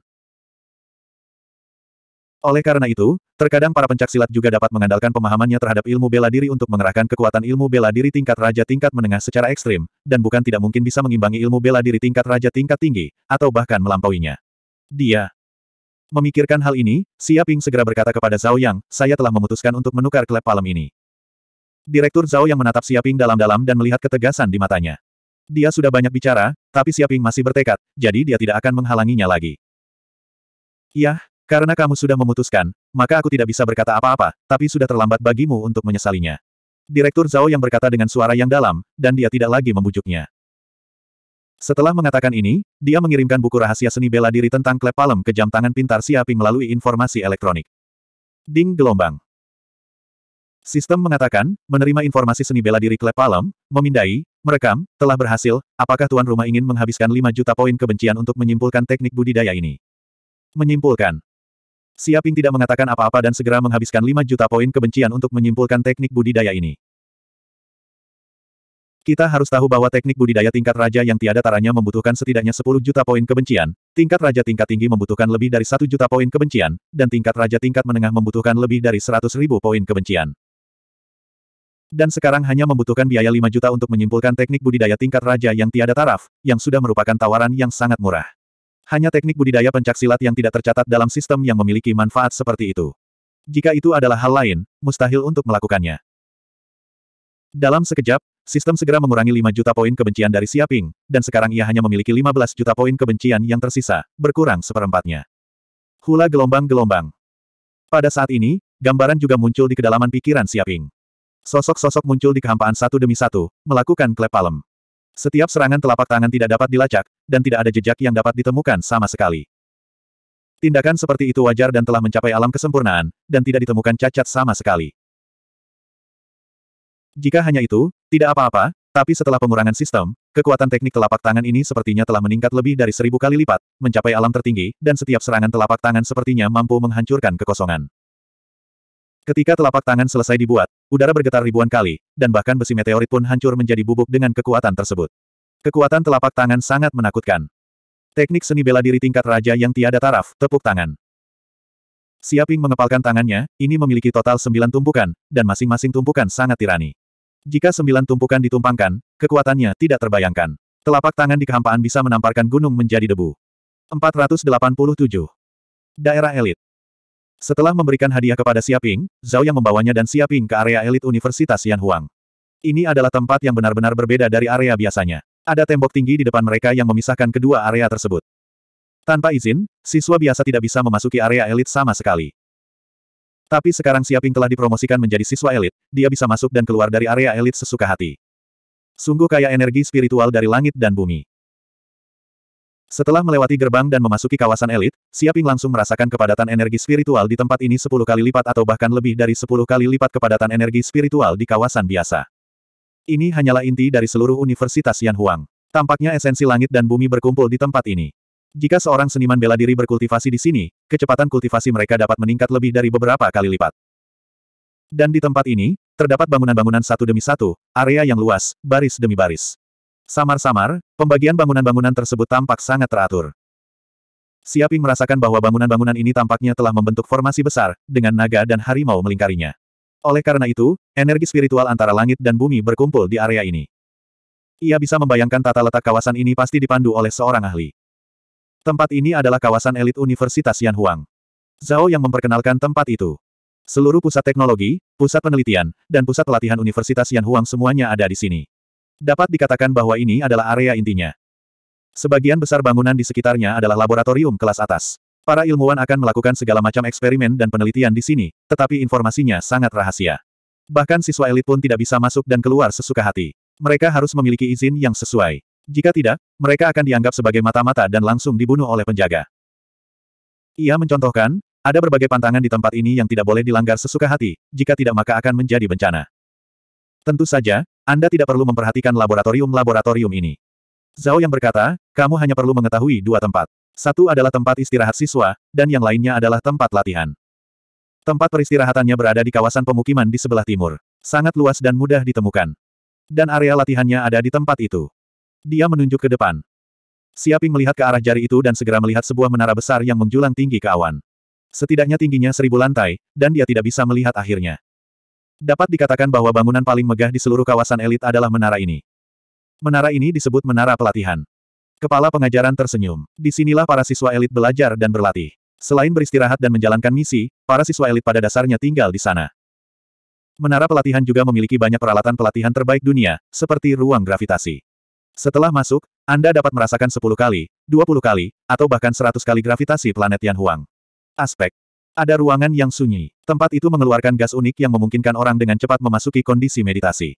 Oleh karena itu, terkadang para pencaksilat juga dapat mengandalkan pemahamannya terhadap ilmu bela diri untuk mengerahkan kekuatan ilmu bela diri tingkat raja tingkat menengah secara ekstrim, dan bukan tidak mungkin bisa mengimbangi ilmu bela diri tingkat raja tingkat tinggi, atau bahkan melampauinya. Dia memikirkan hal ini, Xia Ping segera berkata kepada Zhao Yang, saya telah memutuskan untuk menukar klep palem ini. Direktur Zhao yang menatap Siaping dalam-dalam dan melihat ketegasan di matanya. Dia sudah banyak bicara, tapi Siaping masih bertekad, jadi dia tidak akan menghalanginya lagi. Yah, karena kamu sudah memutuskan, maka aku tidak bisa berkata apa-apa, tapi sudah terlambat bagimu untuk menyesalinya. Direktur Zhao yang berkata dengan suara yang dalam, dan dia tidak lagi membujuknya. Setelah mengatakan ini, dia mengirimkan buku rahasia seni bela diri tentang klep palem ke jam tangan pintar Siaping melalui informasi elektronik. Ding gelombang. Sistem mengatakan, menerima informasi seni bela diri klep palem memindai, merekam, telah berhasil, apakah tuan rumah ingin menghabiskan 5 juta poin kebencian untuk menyimpulkan teknik budidaya ini? Menyimpulkan. Siaping tidak mengatakan apa-apa dan segera menghabiskan 5 juta poin kebencian untuk menyimpulkan teknik budidaya ini. Kita harus tahu bahwa teknik budidaya tingkat raja yang tiada taranya membutuhkan setidaknya 10 juta poin kebencian, tingkat raja tingkat tinggi membutuhkan lebih dari 1 juta poin kebencian, dan tingkat raja tingkat menengah membutuhkan lebih dari 100 ribu poin kebencian. Dan sekarang hanya membutuhkan biaya 5 juta untuk menyimpulkan teknik budidaya tingkat raja yang tiada taraf, yang sudah merupakan tawaran yang sangat murah. Hanya teknik budidaya pencaksilat yang tidak tercatat dalam sistem yang memiliki manfaat seperti itu. Jika itu adalah hal lain, mustahil untuk melakukannya. Dalam sekejap, sistem segera mengurangi 5 juta poin kebencian dari Siaping, dan sekarang ia hanya memiliki 15 juta poin kebencian yang tersisa, berkurang seperempatnya. Hula gelombang-gelombang. Pada saat ini, gambaran juga muncul di kedalaman pikiran Siaping. Sosok-sosok muncul di kehampaan satu demi satu, melakukan klep palem. Setiap serangan telapak tangan tidak dapat dilacak, dan tidak ada jejak yang dapat ditemukan sama sekali. Tindakan seperti itu wajar dan telah mencapai alam kesempurnaan, dan tidak ditemukan cacat sama sekali. Jika hanya itu, tidak apa-apa, tapi setelah pengurangan sistem, kekuatan teknik telapak tangan ini sepertinya telah meningkat lebih dari seribu kali lipat, mencapai alam tertinggi, dan setiap serangan telapak tangan sepertinya mampu menghancurkan kekosongan. Ketika telapak tangan selesai dibuat, Udara bergetar ribuan kali, dan bahkan besi meteorit pun hancur menjadi bubuk dengan kekuatan tersebut. Kekuatan telapak tangan sangat menakutkan. Teknik seni bela diri tingkat raja yang tiada taraf, tepuk tangan. Siaping mengepalkan tangannya, ini memiliki total sembilan tumpukan, dan masing-masing tumpukan sangat tirani. Jika sembilan tumpukan ditumpangkan, kekuatannya tidak terbayangkan. Telapak tangan di kehampaan bisa menamparkan gunung menjadi debu. 487. Daerah elit. Setelah memberikan hadiah kepada Siaping, Zhao yang membawanya dan Siaping ke area elit Universitas Yanhuang. Ini adalah tempat yang benar-benar berbeda dari area biasanya. Ada tembok tinggi di depan mereka yang memisahkan kedua area tersebut. Tanpa izin, siswa biasa tidak bisa memasuki area elit sama sekali. Tapi sekarang Siaping telah dipromosikan menjadi siswa elit, dia bisa masuk dan keluar dari area elit sesuka hati. Sungguh kaya energi spiritual dari langit dan bumi. Setelah melewati gerbang dan memasuki kawasan elit, Siaping langsung merasakan kepadatan energi spiritual di tempat ini sepuluh kali lipat atau bahkan lebih dari sepuluh kali lipat kepadatan energi spiritual di kawasan biasa. Ini hanyalah inti dari seluruh Universitas Yan Huang. Tampaknya esensi langit dan bumi berkumpul di tempat ini. Jika seorang seniman bela diri berkultivasi di sini, kecepatan kultivasi mereka dapat meningkat lebih dari beberapa kali lipat. Dan di tempat ini, terdapat bangunan-bangunan satu demi satu, area yang luas, baris demi baris. Samar-samar, pembagian bangunan-bangunan tersebut tampak sangat teratur. Siaping merasakan bahwa bangunan-bangunan ini tampaknya telah membentuk formasi besar, dengan naga dan harimau melingkarinya. Oleh karena itu, energi spiritual antara langit dan bumi berkumpul di area ini. Ia bisa membayangkan tata letak kawasan ini pasti dipandu oleh seorang ahli. Tempat ini adalah kawasan elit Universitas Yanhuang. Zhao yang memperkenalkan tempat itu. Seluruh pusat teknologi, pusat penelitian, dan pusat pelatihan Universitas Yanhuang semuanya ada di sini. Dapat dikatakan bahwa ini adalah area intinya. Sebagian besar bangunan di sekitarnya adalah laboratorium kelas atas. Para ilmuwan akan melakukan segala macam eksperimen dan penelitian di sini, tetapi informasinya sangat rahasia. Bahkan siswa elit pun tidak bisa masuk dan keluar sesuka hati. Mereka harus memiliki izin yang sesuai. Jika tidak, mereka akan dianggap sebagai mata-mata dan langsung dibunuh oleh penjaga. Ia mencontohkan, ada berbagai pantangan di tempat ini yang tidak boleh dilanggar sesuka hati, jika tidak maka akan menjadi bencana. Tentu saja, Anda tidak perlu memperhatikan laboratorium-laboratorium ini. Zhao yang berkata, kamu hanya perlu mengetahui dua tempat. Satu adalah tempat istirahat siswa, dan yang lainnya adalah tempat latihan. Tempat peristirahatannya berada di kawasan pemukiman di sebelah timur. Sangat luas dan mudah ditemukan. Dan area latihannya ada di tempat itu. Dia menunjuk ke depan. Siaping melihat ke arah jari itu dan segera melihat sebuah menara besar yang menjulang tinggi ke awan. Setidaknya tingginya seribu lantai, dan dia tidak bisa melihat akhirnya. Dapat dikatakan bahwa bangunan paling megah di seluruh kawasan elit adalah menara ini. Menara ini disebut menara pelatihan. Kepala pengajaran tersenyum. Disinilah para siswa elit belajar dan berlatih. Selain beristirahat dan menjalankan misi, para siswa elit pada dasarnya tinggal di sana. Menara pelatihan juga memiliki banyak peralatan pelatihan terbaik dunia, seperti ruang gravitasi. Setelah masuk, Anda dapat merasakan 10 kali, 20 kali, atau bahkan 100 kali gravitasi planet Yanhuang. Aspek ada ruangan yang sunyi. Tempat itu mengeluarkan gas unik yang memungkinkan orang dengan cepat memasuki kondisi meditasi.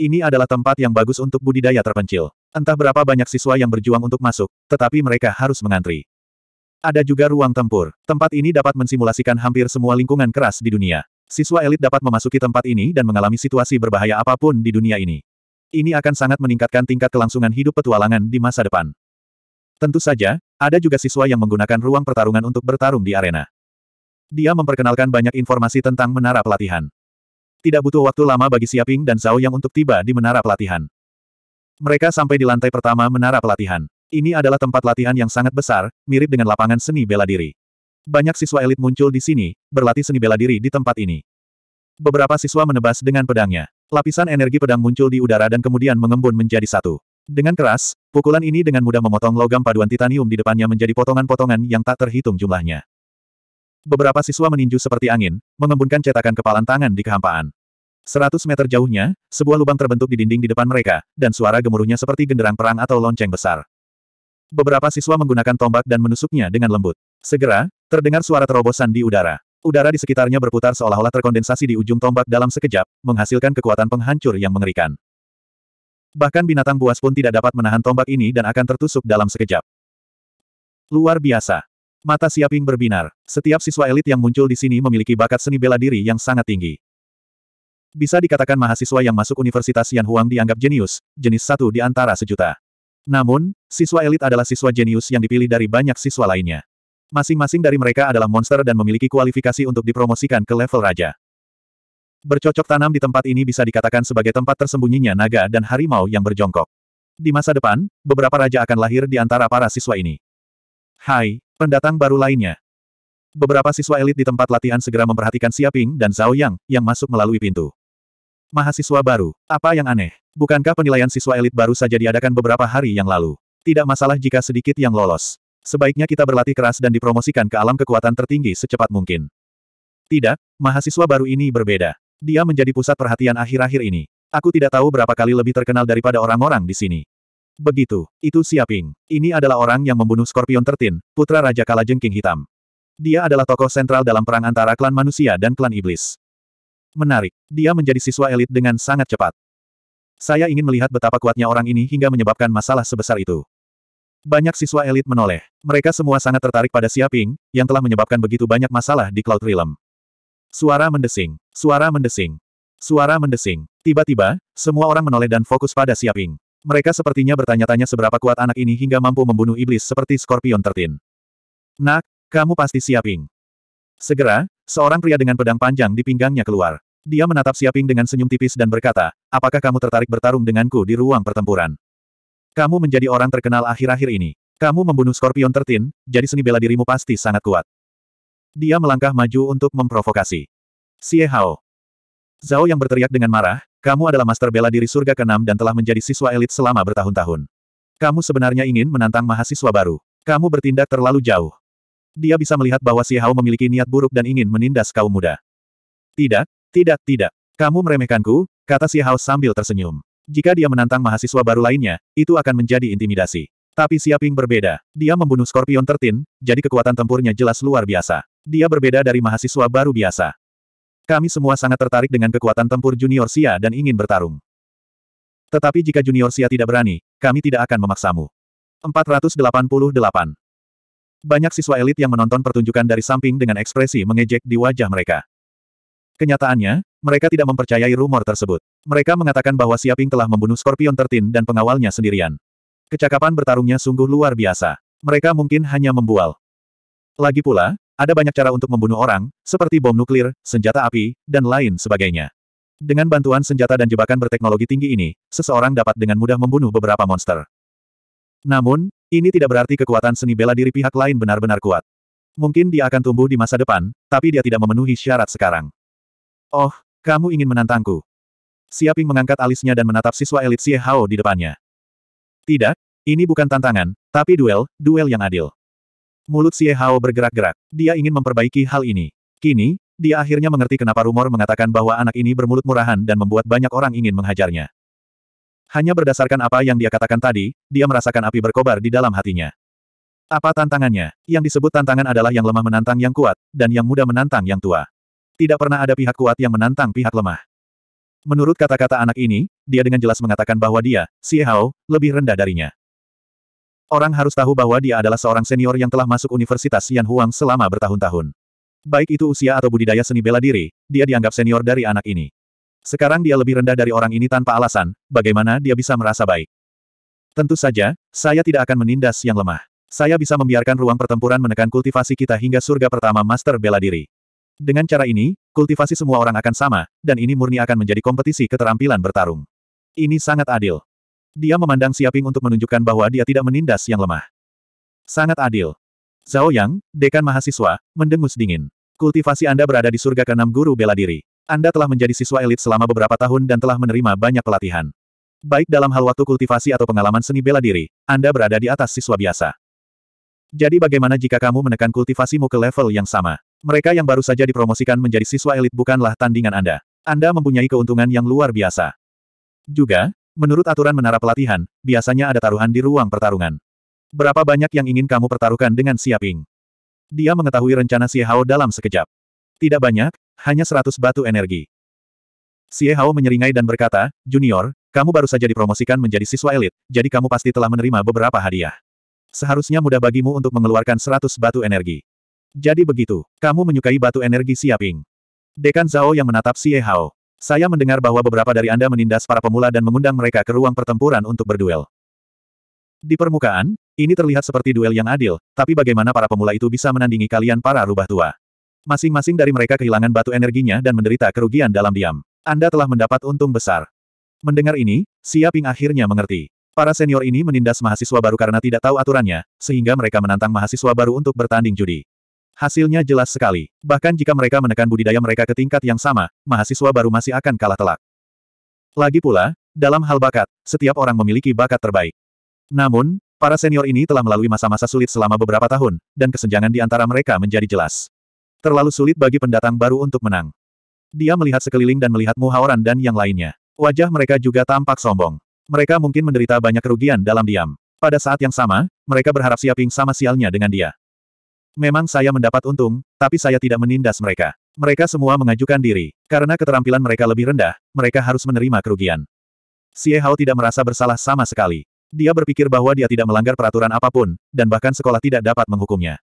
Ini adalah tempat yang bagus untuk budidaya terpencil. Entah berapa banyak siswa yang berjuang untuk masuk, tetapi mereka harus mengantri. Ada juga ruang tempur. Tempat ini dapat mensimulasikan hampir semua lingkungan keras di dunia. Siswa elit dapat memasuki tempat ini dan mengalami situasi berbahaya apapun di dunia ini. Ini akan sangat meningkatkan tingkat kelangsungan hidup petualangan di masa depan. Tentu saja, ada juga siswa yang menggunakan ruang pertarungan untuk bertarung di arena. Dia memperkenalkan banyak informasi tentang menara pelatihan. Tidak butuh waktu lama bagi Siaping dan Zhao Yang untuk tiba di menara pelatihan. Mereka sampai di lantai pertama menara pelatihan. Ini adalah tempat latihan yang sangat besar, mirip dengan lapangan seni bela diri. Banyak siswa elit muncul di sini, berlatih seni bela diri di tempat ini. Beberapa siswa menebas dengan pedangnya. Lapisan energi pedang muncul di udara dan kemudian mengembun menjadi satu. Dengan keras, pukulan ini dengan mudah memotong logam paduan titanium di depannya menjadi potongan-potongan yang tak terhitung jumlahnya. Beberapa siswa meninju seperti angin, mengembunkan cetakan kepalan tangan di kehampaan. Seratus meter jauhnya, sebuah lubang terbentuk di dinding di depan mereka, dan suara gemuruhnya seperti genderang perang atau lonceng besar. Beberapa siswa menggunakan tombak dan menusuknya dengan lembut. Segera, terdengar suara terobosan di udara. Udara di sekitarnya berputar seolah-olah terkondensasi di ujung tombak dalam sekejap, menghasilkan kekuatan penghancur yang mengerikan. Bahkan binatang buas pun tidak dapat menahan tombak ini dan akan tertusuk dalam sekejap. Luar biasa. Mata Siaping berbinar. Setiap siswa elit yang muncul di sini memiliki bakat seni bela diri yang sangat tinggi. Bisa dikatakan mahasiswa yang masuk Universitas Yan Huang dianggap jenius, jenis satu di antara sejuta. Namun, siswa elit adalah siswa jenius yang dipilih dari banyak siswa lainnya. Masing-masing dari mereka adalah monster dan memiliki kualifikasi untuk dipromosikan ke level raja. Bercocok tanam di tempat ini bisa dikatakan sebagai tempat tersembunyinya naga dan harimau yang berjongkok. Di masa depan, beberapa raja akan lahir di antara para siswa ini. Hai, pendatang baru lainnya. Beberapa siswa elit di tempat latihan segera memperhatikan Siaping dan Zhao Yang, yang masuk melalui pintu. Mahasiswa baru, apa yang aneh? Bukankah penilaian siswa elit baru saja diadakan beberapa hari yang lalu? Tidak masalah jika sedikit yang lolos. Sebaiknya kita berlatih keras dan dipromosikan ke alam kekuatan tertinggi secepat mungkin. Tidak, mahasiswa baru ini berbeda. Dia menjadi pusat perhatian akhir-akhir ini. Aku tidak tahu berapa kali lebih terkenal daripada orang-orang di sini. Begitu, itu Siaping. Ini adalah orang yang membunuh Scorpion Tertin, putra Raja Kala Jengking Hitam. Dia adalah tokoh sentral dalam perang antara klan manusia dan klan iblis. Menarik, dia menjadi siswa elit dengan sangat cepat. Saya ingin melihat betapa kuatnya orang ini hingga menyebabkan masalah sebesar itu. Banyak siswa elit menoleh. Mereka semua sangat tertarik pada Siaping, yang telah menyebabkan begitu banyak masalah di Cloud Realm. Suara mendesing, suara mendesing, suara mendesing. Tiba-tiba, semua orang menoleh dan fokus pada Siaping. Mereka sepertinya bertanya-tanya seberapa kuat anak ini hingga mampu membunuh iblis seperti Scorpion Tertin. Nak, kamu pasti siaping. Segera, seorang pria dengan pedang panjang di pinggangnya keluar. Dia menatap Siaping dengan senyum tipis dan berkata, apakah kamu tertarik bertarung denganku di ruang pertempuran? Kamu menjadi orang terkenal akhir-akhir ini. Kamu membunuh Scorpion Tertin, jadi seni bela dirimu pasti sangat kuat. Dia melangkah maju untuk memprovokasi. Xie Hao. Zhao yang berteriak dengan marah, kamu adalah master bela diri surga ke-6 dan telah menjadi siswa elit selama bertahun-tahun. Kamu sebenarnya ingin menantang mahasiswa baru. Kamu bertindak terlalu jauh. Dia bisa melihat bahwa Si Hao memiliki niat buruk dan ingin menindas kaum muda. Tidak, tidak, tidak. Kamu meremehkanku, kata Si Hao sambil tersenyum. Jika dia menantang mahasiswa baru lainnya, itu akan menjadi intimidasi. Tapi Siaping berbeda. Dia membunuh Scorpion Tertin, jadi kekuatan tempurnya jelas luar biasa. Dia berbeda dari mahasiswa baru biasa. Kami semua sangat tertarik dengan kekuatan tempur Junior Xia dan ingin bertarung. Tetapi jika Junior Xia tidak berani, kami tidak akan memaksamu. 488. Banyak siswa elit yang menonton pertunjukan dari samping dengan ekspresi mengejek di wajah mereka. Kenyataannya, mereka tidak mempercayai rumor tersebut. Mereka mengatakan bahwa Siaping telah membunuh Scorpion Tertin dan pengawalnya sendirian. Kecakapan bertarungnya sungguh luar biasa. Mereka mungkin hanya membual. Lagi pula, ada banyak cara untuk membunuh orang, seperti bom nuklir, senjata api, dan lain sebagainya. Dengan bantuan senjata dan jebakan berteknologi tinggi ini, seseorang dapat dengan mudah membunuh beberapa monster. Namun, ini tidak berarti kekuatan seni bela diri pihak lain benar-benar kuat. Mungkin dia akan tumbuh di masa depan, tapi dia tidak memenuhi syarat sekarang. Oh, kamu ingin menantangku? Siaping mengangkat alisnya dan menatap siswa elit Xie Hao di depannya. Tidak, ini bukan tantangan, tapi duel, duel yang adil. Mulut Xie Hao bergerak-gerak. Dia ingin memperbaiki hal ini. Kini, dia akhirnya mengerti kenapa rumor mengatakan bahwa anak ini bermulut murahan dan membuat banyak orang ingin menghajarnya. Hanya berdasarkan apa yang dia katakan tadi, dia merasakan api berkobar di dalam hatinya. Apa tantangannya? Yang disebut tantangan adalah yang lemah menantang yang kuat, dan yang muda menantang yang tua. Tidak pernah ada pihak kuat yang menantang pihak lemah. Menurut kata-kata anak ini, dia dengan jelas mengatakan bahwa dia, Xie Hao, lebih rendah darinya. Orang harus tahu bahwa dia adalah seorang senior yang telah masuk Universitas Yan Huang selama bertahun-tahun. Baik itu usia atau budidaya seni bela diri, dia dianggap senior dari anak ini. Sekarang dia lebih rendah dari orang ini tanpa alasan, bagaimana dia bisa merasa baik. Tentu saja, saya tidak akan menindas yang lemah. Saya bisa membiarkan ruang pertempuran menekan kultivasi kita hingga surga pertama Master Bela Diri. Dengan cara ini, kultivasi semua orang akan sama, dan ini murni akan menjadi kompetisi keterampilan bertarung. Ini sangat adil. Dia memandang Siaping untuk menunjukkan bahwa dia tidak menindas yang lemah. Sangat adil. Zhao Yang, dekan mahasiswa, mendengus dingin. Kultivasi Anda berada di surga keenam guru bela diri. Anda telah menjadi siswa elit selama beberapa tahun dan telah menerima banyak pelatihan. Baik dalam hal waktu kultivasi atau pengalaman seni bela diri, Anda berada di atas siswa biasa. Jadi bagaimana jika kamu menekan kultivasimu ke level yang sama? Mereka yang baru saja dipromosikan menjadi siswa elit bukanlah tandingan Anda. Anda mempunyai keuntungan yang luar biasa. Juga, Menurut aturan menara pelatihan, biasanya ada taruhan di ruang pertarungan. Berapa banyak yang ingin kamu pertaruhkan dengan Siaping? Dia mengetahui rencana Xie Hao dalam sekejap. Tidak banyak, hanya seratus batu energi. Xie Hao menyeringai dan berkata, Junior, kamu baru saja dipromosikan menjadi siswa elit, jadi kamu pasti telah menerima beberapa hadiah. Seharusnya mudah bagimu untuk mengeluarkan seratus batu energi. Jadi begitu, kamu menyukai batu energi Siaping. Dekan Zhao yang menatap Xie Hao. Saya mendengar bahwa beberapa dari Anda menindas para pemula dan mengundang mereka ke ruang pertempuran untuk berduel. Di permukaan, ini terlihat seperti duel yang adil, tapi bagaimana para pemula itu bisa menandingi kalian para rubah tua? Masing-masing dari mereka kehilangan batu energinya dan menderita kerugian dalam diam. Anda telah mendapat untung besar. Mendengar ini, Siaping akhirnya mengerti. Para senior ini menindas mahasiswa baru karena tidak tahu aturannya, sehingga mereka menantang mahasiswa baru untuk bertanding judi. Hasilnya jelas sekali. Bahkan jika mereka menekan budidaya mereka ke tingkat yang sama, mahasiswa baru masih akan kalah telak. Lagi pula, dalam hal bakat, setiap orang memiliki bakat terbaik. Namun, para senior ini telah melalui masa-masa sulit selama beberapa tahun, dan kesenjangan di antara mereka menjadi jelas. Terlalu sulit bagi pendatang baru untuk menang. Dia melihat sekeliling dan melihat Muhaoran dan yang lainnya. Wajah mereka juga tampak sombong. Mereka mungkin menderita banyak kerugian dalam diam. Pada saat yang sama, mereka berharap Siaping sama sialnya dengan dia. Memang saya mendapat untung, tapi saya tidak menindas mereka. Mereka semua mengajukan diri. Karena keterampilan mereka lebih rendah, mereka harus menerima kerugian. Xie Hao tidak merasa bersalah sama sekali. Dia berpikir bahwa dia tidak melanggar peraturan apapun, dan bahkan sekolah tidak dapat menghukumnya.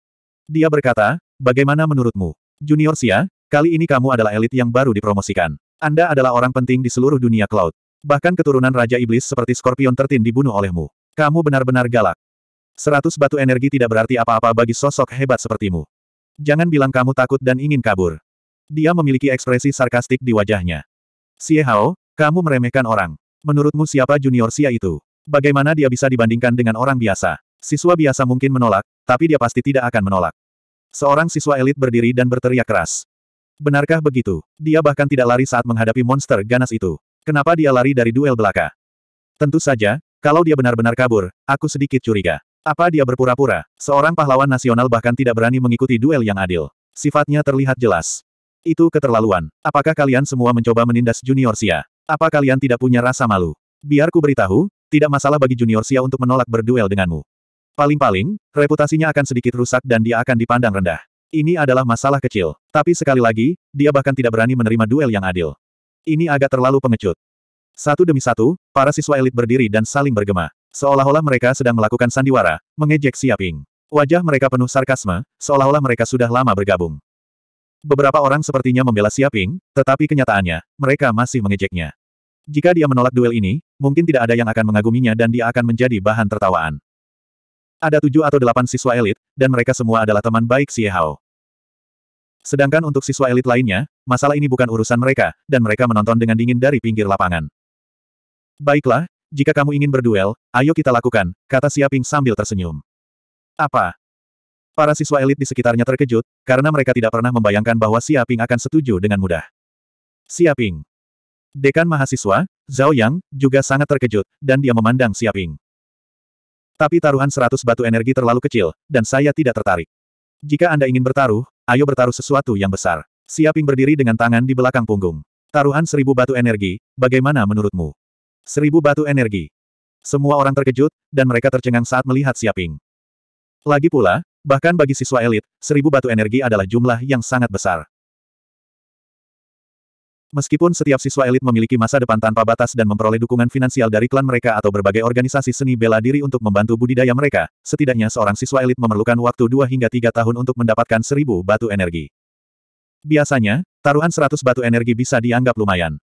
Dia berkata, bagaimana menurutmu? Junior Xia, kali ini kamu adalah elit yang baru dipromosikan. Anda adalah orang penting di seluruh dunia cloud. Bahkan keturunan Raja Iblis seperti Scorpion tertin dibunuh olehmu. Kamu benar-benar galak. Seratus batu energi tidak berarti apa-apa bagi sosok hebat sepertimu. Jangan bilang kamu takut dan ingin kabur. Dia memiliki ekspresi sarkastik di wajahnya. Xie Hao, kamu meremehkan orang. Menurutmu siapa junior Xia itu? Bagaimana dia bisa dibandingkan dengan orang biasa? Siswa biasa mungkin menolak, tapi dia pasti tidak akan menolak. Seorang siswa elit berdiri dan berteriak keras. Benarkah begitu? Dia bahkan tidak lari saat menghadapi monster ganas itu. Kenapa dia lari dari duel belaka? Tentu saja, kalau dia benar-benar kabur, aku sedikit curiga. Apa dia berpura-pura? Seorang pahlawan nasional bahkan tidak berani mengikuti duel yang adil. Sifatnya terlihat jelas. Itu keterlaluan. Apakah kalian semua mencoba menindas Junior Sia? Apa kalian tidak punya rasa malu? Biar ku beritahu, tidak masalah bagi Junior Sia untuk menolak berduel denganmu. Paling-paling, reputasinya akan sedikit rusak dan dia akan dipandang rendah. Ini adalah masalah kecil. Tapi sekali lagi, dia bahkan tidak berani menerima duel yang adil. Ini agak terlalu pengecut. Satu demi satu, para siswa elit berdiri dan saling bergema. Seolah-olah mereka sedang melakukan sandiwara, mengejek Siaping. Wajah mereka penuh sarkasme, seolah-olah mereka sudah lama bergabung. Beberapa orang sepertinya membela Siaping, tetapi kenyataannya, mereka masih mengejeknya. Jika dia menolak duel ini, mungkin tidak ada yang akan mengaguminya dan dia akan menjadi bahan tertawaan. Ada tujuh atau delapan siswa elit, dan mereka semua adalah teman baik Xie Hao. Sedangkan untuk siswa elit lainnya, masalah ini bukan urusan mereka, dan mereka menonton dengan dingin dari pinggir lapangan. Baiklah, jika kamu ingin berduel, ayo kita lakukan, kata Siaping sambil tersenyum. Apa? Para siswa elit di sekitarnya terkejut, karena mereka tidak pernah membayangkan bahwa Siaping akan setuju dengan mudah. Siaping. Dekan mahasiswa, Zhao Yang, juga sangat terkejut, dan dia memandang Siaping. Tapi taruhan seratus batu energi terlalu kecil, dan saya tidak tertarik. Jika Anda ingin bertaruh, ayo bertaruh sesuatu yang besar. Siaping berdiri dengan tangan di belakang punggung. Taruhan seribu batu energi, bagaimana menurutmu? Seribu batu energi. Semua orang terkejut, dan mereka tercengang saat melihat Siaping. Lagi pula, bahkan bagi siswa elit, seribu batu energi adalah jumlah yang sangat besar. Meskipun setiap siswa elit memiliki masa depan tanpa batas dan memperoleh dukungan finansial dari klan mereka atau berbagai organisasi seni bela diri untuk membantu budidaya mereka, setidaknya seorang siswa elit memerlukan waktu 2 hingga tiga tahun untuk mendapatkan seribu batu energi. Biasanya, taruhan seratus batu energi bisa dianggap lumayan.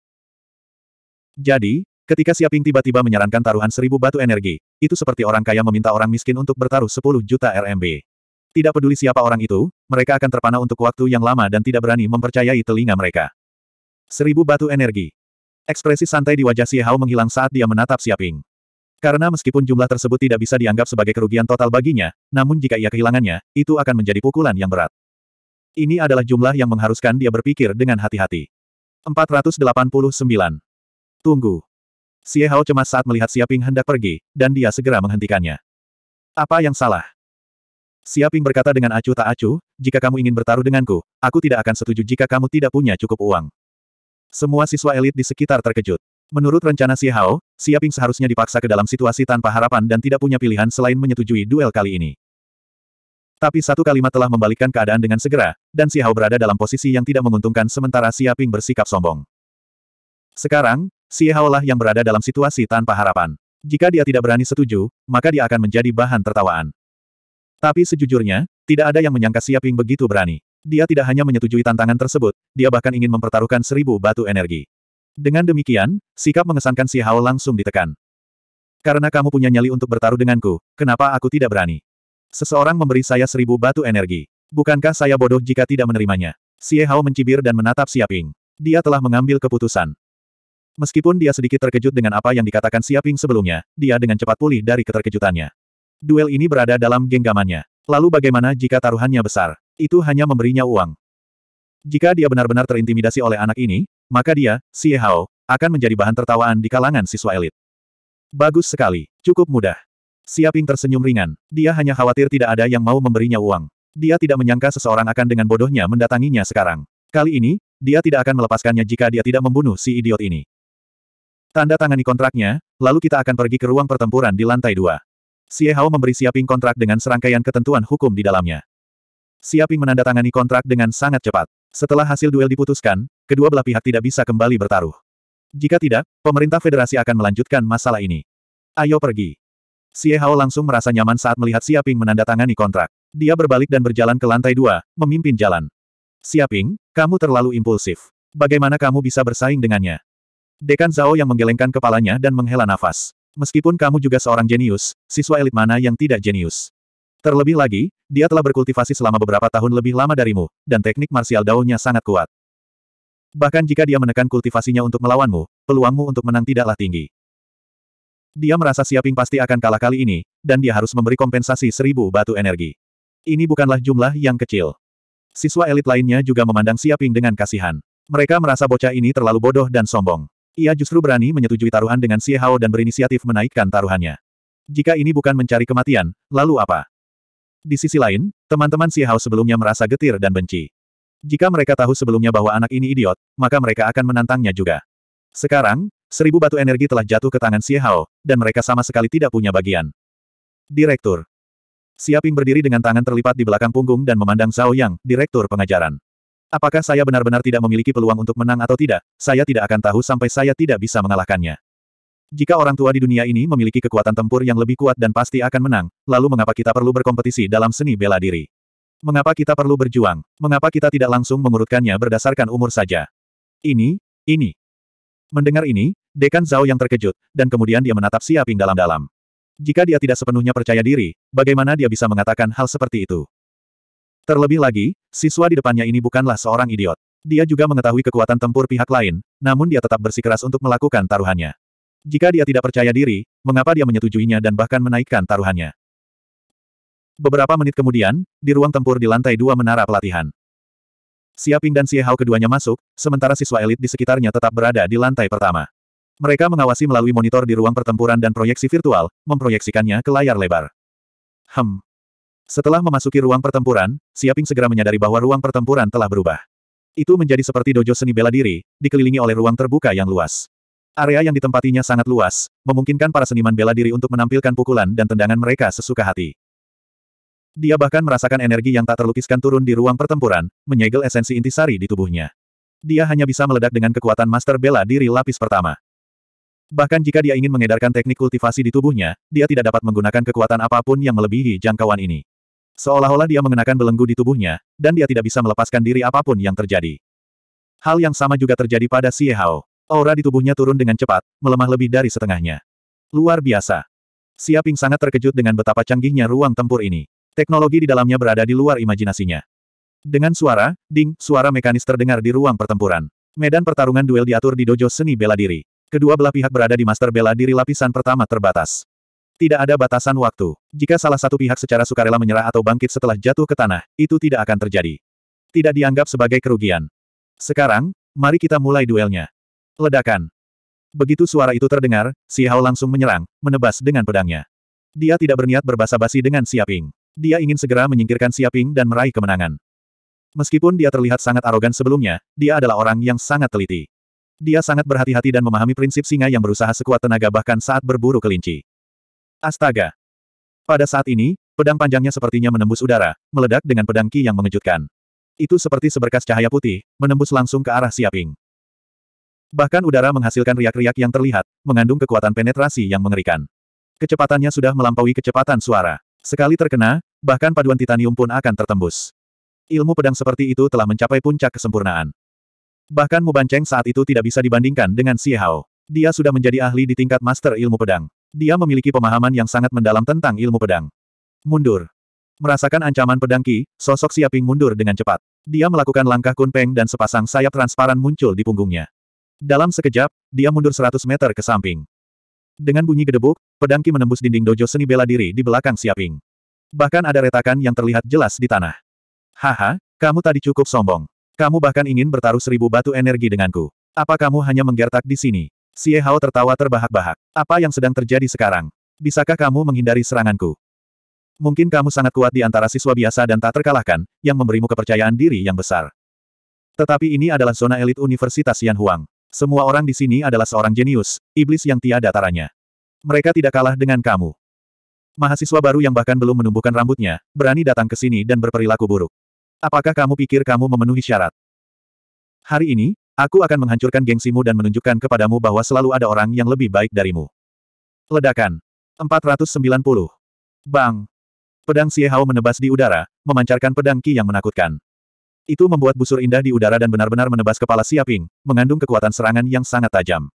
Jadi, Ketika Siaping tiba-tiba menyarankan taruhan seribu batu energi, itu seperti orang kaya meminta orang miskin untuk bertaruh sepuluh juta RMB. Tidak peduli siapa orang itu, mereka akan terpana untuk waktu yang lama dan tidak berani mempercayai telinga mereka. Seribu batu energi. Ekspresi santai di wajah Si Hao menghilang saat dia menatap Siaping. Karena meskipun jumlah tersebut tidak bisa dianggap sebagai kerugian total baginya, namun jika ia kehilangannya, itu akan menjadi pukulan yang berat. Ini adalah jumlah yang mengharuskan dia berpikir dengan hati-hati. 489. Tunggu. Xie Hao cemas saat melihat Siaping hendak pergi, dan dia segera menghentikannya. Apa yang salah? Siaping berkata dengan acuh tak acuh, jika kamu ingin bertaruh denganku, aku tidak akan setuju jika kamu tidak punya cukup uang. Semua siswa elit di sekitar terkejut. Menurut rencana Xie Hao, Siaping seharusnya dipaksa ke dalam situasi tanpa harapan dan tidak punya pilihan selain menyetujui duel kali ini. Tapi satu kalimat telah membalikkan keadaan dengan segera, dan Xie Hao berada dalam posisi yang tidak menguntungkan sementara Siaping bersikap sombong. Sekarang, Si lah yang berada dalam situasi tanpa harapan. Jika dia tidak berani setuju, maka dia akan menjadi bahan tertawaan. Tapi sejujurnya, tidak ada yang menyangka Siaping begitu berani. Dia tidak hanya menyetujui tantangan tersebut, dia bahkan ingin mempertaruhkan seribu batu energi. Dengan demikian, sikap mengesankan si Hao langsung ditekan. Karena kamu punya nyali untuk bertaruh denganku, kenapa aku tidak berani? Seseorang memberi saya seribu batu energi. Bukankah saya bodoh jika tidak menerimanya? Si Hao mencibir dan menatap Siaping. Dia telah mengambil keputusan. Meskipun dia sedikit terkejut dengan apa yang dikatakan Siaping sebelumnya, dia dengan cepat pulih dari keterkejutannya. Duel ini berada dalam genggamannya. Lalu bagaimana jika taruhannya besar? Itu hanya memberinya uang. Jika dia benar-benar terintimidasi oleh anak ini, maka dia, Si Hao, akan menjadi bahan tertawaan di kalangan siswa elit. Bagus sekali, cukup mudah. Siaping tersenyum ringan. Dia hanya khawatir tidak ada yang mau memberinya uang. Dia tidak menyangka seseorang akan dengan bodohnya mendatanginya sekarang. Kali ini, dia tidak akan melepaskannya jika dia tidak membunuh si idiot ini. Tanda tangani kontraknya, lalu kita akan pergi ke ruang pertempuran di lantai dua. Xie Hao memberi Siaping kontrak dengan serangkaian ketentuan hukum di dalamnya. Siaping menandatangani kontrak dengan sangat cepat. Setelah hasil duel diputuskan, kedua belah pihak tidak bisa kembali bertaruh. Jika tidak, pemerintah federasi akan melanjutkan masalah ini. Ayo pergi. Xie Hao langsung merasa nyaman saat melihat Siaping menandatangani kontrak. Dia berbalik dan berjalan ke lantai dua, memimpin jalan. Siaping, kamu terlalu impulsif. Bagaimana kamu bisa bersaing dengannya? Dekan Zhao yang menggelengkan kepalanya dan menghela nafas. Meskipun kamu juga seorang jenius, siswa elit mana yang tidak jenius? Terlebih lagi, dia telah berkultivasi selama beberapa tahun lebih lama darimu, dan teknik martial daunnya sangat kuat. Bahkan jika dia menekan kultivasinya untuk melawanmu, peluangmu untuk menang tidaklah tinggi. Dia merasa Siaping pasti akan kalah kali ini, dan dia harus memberi kompensasi seribu batu energi. Ini bukanlah jumlah yang kecil. Siswa elit lainnya juga memandang Siaping dengan kasihan. Mereka merasa bocah ini terlalu bodoh dan sombong. Ia justru berani menyetujui taruhan dengan Xie Hao dan berinisiatif menaikkan taruhannya. Jika ini bukan mencari kematian, lalu apa? Di sisi lain, teman-teman Xie Hao sebelumnya merasa getir dan benci. Jika mereka tahu sebelumnya bahwa anak ini idiot, maka mereka akan menantangnya juga. Sekarang, seribu batu energi telah jatuh ke tangan Xie Hao, dan mereka sama sekali tidak punya bagian. Direktur. Siaping berdiri dengan tangan terlipat di belakang punggung dan memandang Zhao Yang, direktur pengajaran. Apakah saya benar-benar tidak memiliki peluang untuk menang atau tidak, saya tidak akan tahu sampai saya tidak bisa mengalahkannya. Jika orang tua di dunia ini memiliki kekuatan tempur yang lebih kuat dan pasti akan menang, lalu mengapa kita perlu berkompetisi dalam seni bela diri? Mengapa kita perlu berjuang? Mengapa kita tidak langsung mengurutkannya berdasarkan umur saja? Ini, ini. Mendengar ini, Dekan Zhao yang terkejut, dan kemudian dia menatap Siaping dalam-dalam. Jika dia tidak sepenuhnya percaya diri, bagaimana dia bisa mengatakan hal seperti itu? Terlebih lagi, siswa di depannya ini bukanlah seorang idiot. Dia juga mengetahui kekuatan tempur pihak lain, namun dia tetap bersikeras untuk melakukan taruhannya. Jika dia tidak percaya diri, mengapa dia menyetujuinya dan bahkan menaikkan taruhannya? Beberapa menit kemudian, di ruang tempur di lantai dua menara pelatihan. Siaping dan Siehao keduanya masuk, sementara siswa elit di sekitarnya tetap berada di lantai pertama. Mereka mengawasi melalui monitor di ruang pertempuran dan proyeksi virtual, memproyeksikannya ke layar lebar. Hem, setelah memasuki ruang pertempuran, Siaping segera menyadari bahwa ruang pertempuran telah berubah. Itu menjadi seperti dojo seni bela diri, dikelilingi oleh ruang terbuka yang luas. Area yang ditempatinya sangat luas, memungkinkan para seniman bela diri untuk menampilkan pukulan dan tendangan mereka sesuka hati. Dia bahkan merasakan energi yang tak terlukiskan turun di ruang pertempuran, menyegel esensi intisari di tubuhnya. Dia hanya bisa meledak dengan kekuatan master bela diri lapis pertama. Bahkan jika dia ingin mengedarkan teknik kultivasi di tubuhnya, dia tidak dapat menggunakan kekuatan apapun yang melebihi jangkauan ini. Seolah-olah dia mengenakan belenggu di tubuhnya, dan dia tidak bisa melepaskan diri apapun yang terjadi. Hal yang sama juga terjadi pada Xie Hao. Aura di tubuhnya turun dengan cepat, melemah lebih dari setengahnya. Luar biasa. Xia sangat terkejut dengan betapa canggihnya ruang tempur ini. Teknologi di dalamnya berada di luar imajinasinya. Dengan suara, ding, suara mekanis terdengar di ruang pertempuran. Medan pertarungan duel diatur di dojo seni bela diri. Kedua belah pihak berada di master bela diri lapisan pertama terbatas. Tidak ada batasan waktu. Jika salah satu pihak secara sukarela menyerah atau bangkit setelah jatuh ke tanah, itu tidak akan terjadi. Tidak dianggap sebagai kerugian. Sekarang, mari kita mulai duelnya. Ledakan. Begitu suara itu terdengar, Si Hao langsung menyerang, menebas dengan pedangnya. Dia tidak berniat berbasa basi dengan Siaping. Dia ingin segera menyingkirkan Siaping dan meraih kemenangan. Meskipun dia terlihat sangat arogan sebelumnya, dia adalah orang yang sangat teliti. Dia sangat berhati-hati dan memahami prinsip singa yang berusaha sekuat tenaga bahkan saat berburu kelinci. Astaga! Pada saat ini, pedang panjangnya sepertinya menembus udara, meledak dengan pedang Ki yang mengejutkan. Itu seperti seberkas cahaya putih, menembus langsung ke arah Siaping. Bahkan udara menghasilkan riak-riak yang terlihat, mengandung kekuatan penetrasi yang mengerikan. Kecepatannya sudah melampaui kecepatan suara. Sekali terkena, bahkan paduan titanium pun akan tertembus. Ilmu pedang seperti itu telah mencapai puncak kesempurnaan. Bahkan Mu saat itu tidak bisa dibandingkan dengan Si Hao. Dia sudah menjadi ahli di tingkat master ilmu pedang. Dia memiliki pemahaman yang sangat mendalam tentang ilmu pedang. Mundur. Merasakan ancaman pedang Qi, sosok Siaping mundur dengan cepat. Dia melakukan langkah kunpeng dan sepasang sayap transparan muncul di punggungnya. Dalam sekejap, dia mundur 100 meter ke samping. Dengan bunyi gedebuk, pedang Qi menembus dinding dojo seni bela diri di belakang Siaping. Bahkan ada retakan yang terlihat jelas di tanah. Haha, kamu tadi cukup sombong. Kamu bahkan ingin bertaruh seribu batu energi denganku. Apa kamu hanya menggertak di sini? Xie Hao tertawa terbahak-bahak. Apa yang sedang terjadi sekarang? Bisakah kamu menghindari seranganku? Mungkin kamu sangat kuat di antara siswa biasa dan tak terkalahkan, yang memberimu kepercayaan diri yang besar. Tetapi ini adalah zona elit Universitas Yan Huang. Semua orang di sini adalah seorang jenius, iblis yang tiada taranya. Mereka tidak kalah dengan kamu. Mahasiswa baru yang bahkan belum menumbuhkan rambutnya, berani datang ke sini dan berperilaku buruk. Apakah kamu pikir kamu memenuhi syarat? Hari ini, Aku akan menghancurkan gengsimu dan menunjukkan kepadamu bahwa selalu ada orang yang lebih baik darimu. Ledakan. 490. Bang. Pedang Xie Hao menebas di udara, memancarkan pedang Qi yang menakutkan. Itu membuat busur indah di udara dan benar-benar menebas kepala Siaping, mengandung kekuatan serangan yang sangat tajam.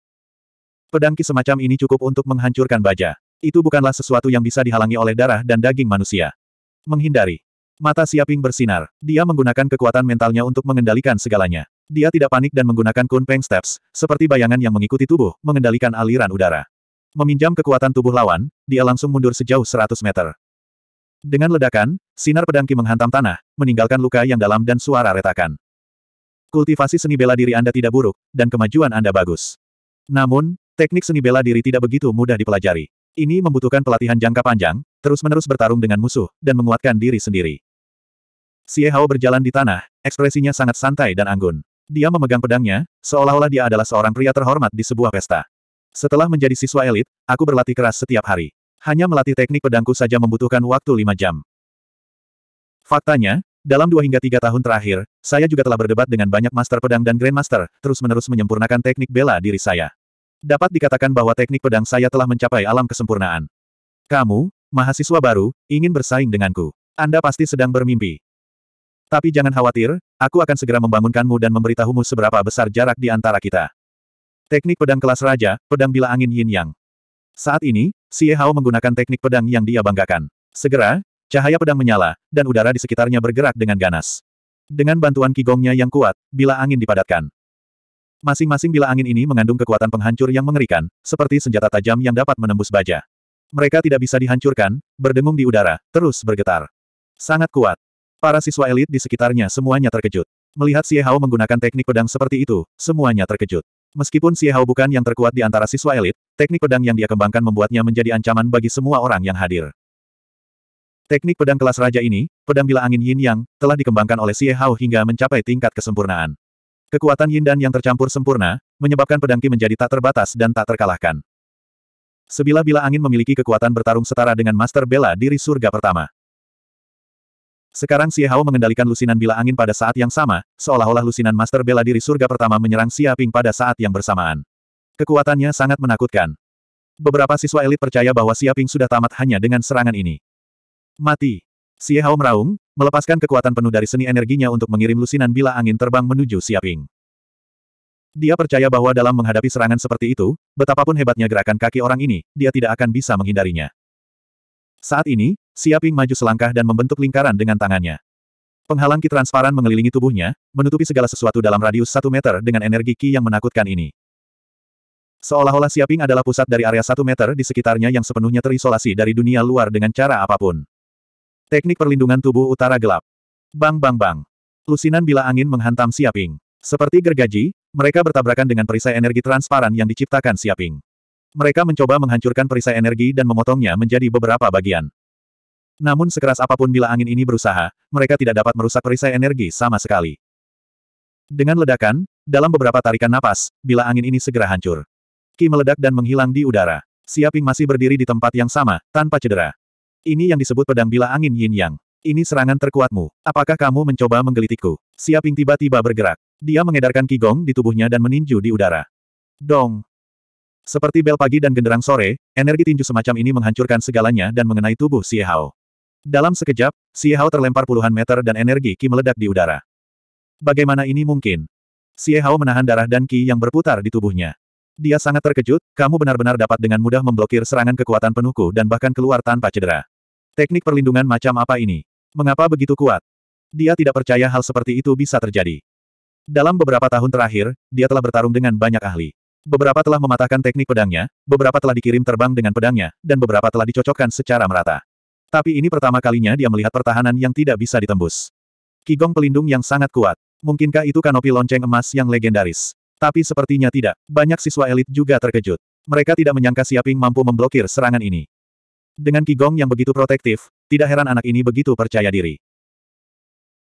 Pedang Qi semacam ini cukup untuk menghancurkan baja. Itu bukanlah sesuatu yang bisa dihalangi oleh darah dan daging manusia. Menghindari. Mata Siaping bersinar. Dia menggunakan kekuatan mentalnya untuk mengendalikan segalanya. Dia tidak panik dan menggunakan Kunpeng Steps, seperti bayangan yang mengikuti tubuh, mengendalikan aliran udara. Meminjam kekuatan tubuh lawan, dia langsung mundur sejauh 100 meter. Dengan ledakan, sinar pedang Ki menghantam tanah, meninggalkan luka yang dalam dan suara retakan. Kultivasi seni bela diri Anda tidak buruk, dan kemajuan Anda bagus. Namun, teknik seni bela diri tidak begitu mudah dipelajari. Ini membutuhkan pelatihan jangka panjang, terus-menerus bertarung dengan musuh, dan menguatkan diri sendiri. Xie Hao berjalan di tanah, ekspresinya sangat santai dan anggun. Dia memegang pedangnya, seolah-olah dia adalah seorang pria terhormat di sebuah pesta. Setelah menjadi siswa elit, aku berlatih keras setiap hari. Hanya melatih teknik pedangku saja membutuhkan waktu lima jam. Faktanya, dalam dua hingga tiga tahun terakhir, saya juga telah berdebat dengan banyak master pedang dan grandmaster, terus-menerus menyempurnakan teknik bela diri saya. Dapat dikatakan bahwa teknik pedang saya telah mencapai alam kesempurnaan. Kamu, mahasiswa baru, ingin bersaing denganku. Anda pasti sedang bermimpi. Tapi jangan khawatir, aku akan segera membangunkanmu dan memberitahumu seberapa besar jarak di antara kita. Teknik pedang kelas raja, pedang bila angin yin yang. Saat ini, si Hao menggunakan teknik pedang yang dia banggakan. Segera, cahaya pedang menyala, dan udara di sekitarnya bergerak dengan ganas. Dengan bantuan kigongnya yang kuat, bila angin dipadatkan. Masing-masing bila angin ini mengandung kekuatan penghancur yang mengerikan, seperti senjata tajam yang dapat menembus baja. Mereka tidak bisa dihancurkan, berdengung di udara, terus bergetar. Sangat kuat. Para siswa elit di sekitarnya semuanya terkejut. Melihat Xie Hao menggunakan teknik pedang seperti itu, semuanya terkejut. Meskipun Xie Hao bukan yang terkuat di antara siswa elit, teknik pedang yang dia kembangkan membuatnya menjadi ancaman bagi semua orang yang hadir. Teknik pedang kelas raja ini, pedang bila angin yin yang, telah dikembangkan oleh Xie Hao hingga mencapai tingkat kesempurnaan. Kekuatan yin dan yang tercampur sempurna, menyebabkan pedang Qi menjadi tak terbatas dan tak terkalahkan. Sebilah bila angin memiliki kekuatan bertarung setara dengan Master Bela diri surga pertama. Sekarang Xie Hao mengendalikan lusinan bila angin pada saat yang sama, seolah-olah lusinan master bela diri surga pertama menyerang Xia Ping pada saat yang bersamaan. Kekuatannya sangat menakutkan. Beberapa siswa elit percaya bahwa Xia Ping sudah tamat hanya dengan serangan ini. Mati. Xie Hao meraung, melepaskan kekuatan penuh dari seni energinya untuk mengirim lusinan bila angin terbang menuju Xia Ping. Dia percaya bahwa dalam menghadapi serangan seperti itu, betapapun hebatnya gerakan kaki orang ini, dia tidak akan bisa menghindarinya. Saat ini, Siaping maju selangkah dan membentuk lingkaran dengan tangannya. Penghalang ki transparan mengelilingi tubuhnya, menutupi segala sesuatu dalam radius satu meter dengan energi ki yang menakutkan ini. Seolah-olah Siaping adalah pusat dari area satu meter di sekitarnya yang sepenuhnya terisolasi dari dunia luar dengan cara apapun. Teknik perlindungan tubuh utara gelap. Bang bang bang. Lusinan bila angin menghantam Siaping. Seperti gergaji, mereka bertabrakan dengan perisai energi transparan yang diciptakan Siaping. Mereka mencoba menghancurkan perisai energi dan memotongnya menjadi beberapa bagian. Namun sekeras apapun bila angin ini berusaha, mereka tidak dapat merusak perisai energi sama sekali. Dengan ledakan, dalam beberapa tarikan napas, bila angin ini segera hancur. Ki meledak dan menghilang di udara. Siaping masih berdiri di tempat yang sama, tanpa cedera. Ini yang disebut pedang bila angin yin yang. Ini serangan terkuatmu. Apakah kamu mencoba menggelitikku? Siaping tiba-tiba bergerak. Dia mengedarkan Qigong di tubuhnya dan meninju di udara. Dong! Seperti bel pagi dan genderang sore, energi tinju semacam ini menghancurkan segalanya dan mengenai tubuh Xie Hao. Dalam sekejap, Xie Hao terlempar puluhan meter dan energi Qi meledak di udara. Bagaimana ini mungkin? Xie Hao menahan darah dan Qi yang berputar di tubuhnya. Dia sangat terkejut, kamu benar-benar dapat dengan mudah memblokir serangan kekuatan penuhku dan bahkan keluar tanpa cedera. Teknik perlindungan macam apa ini? Mengapa begitu kuat? Dia tidak percaya hal seperti itu bisa terjadi. Dalam beberapa tahun terakhir, dia telah bertarung dengan banyak ahli. Beberapa telah mematahkan teknik pedangnya, beberapa telah dikirim terbang dengan pedangnya, dan beberapa telah dicocokkan secara merata. Tapi ini pertama kalinya dia melihat pertahanan yang tidak bisa ditembus. Kigong pelindung yang sangat kuat. Mungkinkah itu kanopi lonceng emas yang legendaris? Tapi sepertinya tidak. Banyak siswa elit juga terkejut. Mereka tidak menyangka Siaping mampu memblokir serangan ini. Dengan kigong yang begitu protektif, tidak heran anak ini begitu percaya diri.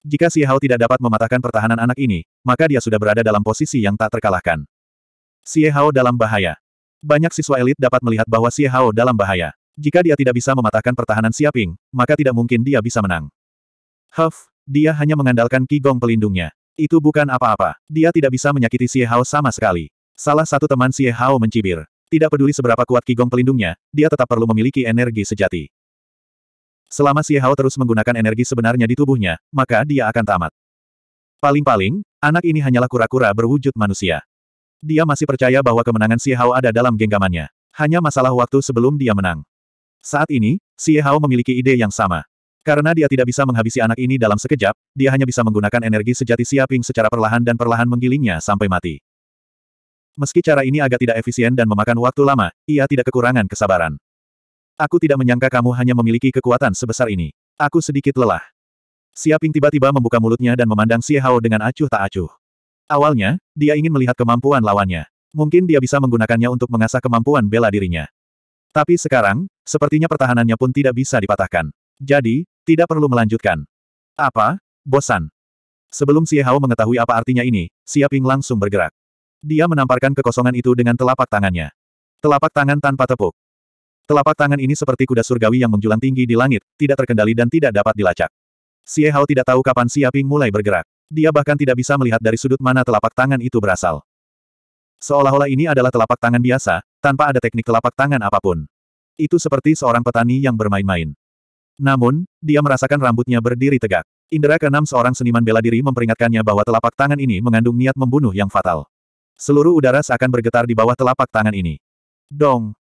Jika Si Hao tidak dapat mematahkan pertahanan anak ini, maka dia sudah berada dalam posisi yang tak terkalahkan. Xie Hao dalam bahaya. Banyak siswa elit dapat melihat bahwa Xie Hao dalam bahaya. Jika dia tidak bisa mematahkan pertahanan Siaping, maka tidak mungkin dia bisa menang. Huff, dia hanya mengandalkan Qigong pelindungnya. Itu bukan apa-apa. Dia tidak bisa menyakiti Xie Hao sama sekali. Salah satu teman Xie Hao mencibir. Tidak peduli seberapa kuat Qigong pelindungnya, dia tetap perlu memiliki energi sejati. Selama Xie Hao terus menggunakan energi sebenarnya di tubuhnya, maka dia akan tamat. Paling-paling, anak ini hanyalah kura-kura berwujud manusia. Dia masih percaya bahwa kemenangan Xie Hao ada dalam genggamannya. Hanya masalah waktu sebelum dia menang. Saat ini, Xie Hao memiliki ide yang sama. Karena dia tidak bisa menghabisi anak ini dalam sekejap, dia hanya bisa menggunakan energi sejati Siaping secara perlahan dan perlahan menggilingnya sampai mati. Meski cara ini agak tidak efisien dan memakan waktu lama, ia tidak kekurangan kesabaran. Aku tidak menyangka kamu hanya memiliki kekuatan sebesar ini. Aku sedikit lelah. Siaping tiba-tiba membuka mulutnya dan memandang Xie Hao dengan acuh tak acuh. Awalnya, dia ingin melihat kemampuan lawannya. Mungkin dia bisa menggunakannya untuk mengasah kemampuan bela dirinya. Tapi sekarang, sepertinya pertahanannya pun tidak bisa dipatahkan. Jadi, tidak perlu melanjutkan. Apa? Bosan. Sebelum Xie Hao mengetahui apa artinya ini, Ping langsung bergerak. Dia menamparkan kekosongan itu dengan telapak tangannya. Telapak tangan tanpa tepuk. Telapak tangan ini seperti kuda surgawi yang menjulang tinggi di langit, tidak terkendali dan tidak dapat dilacak. Xie Hao tidak tahu kapan Ping mulai bergerak. Dia bahkan tidak bisa melihat dari sudut mana telapak tangan itu berasal. Seolah-olah ini adalah telapak tangan biasa, tanpa ada teknik telapak tangan apapun. Itu seperti seorang petani yang bermain-main. Namun, dia merasakan rambutnya berdiri tegak. Indra keenam seorang seniman bela diri memperingatkannya bahwa telapak tangan ini mengandung niat membunuh yang fatal. Seluruh udara seakan bergetar di bawah telapak tangan ini. Dong!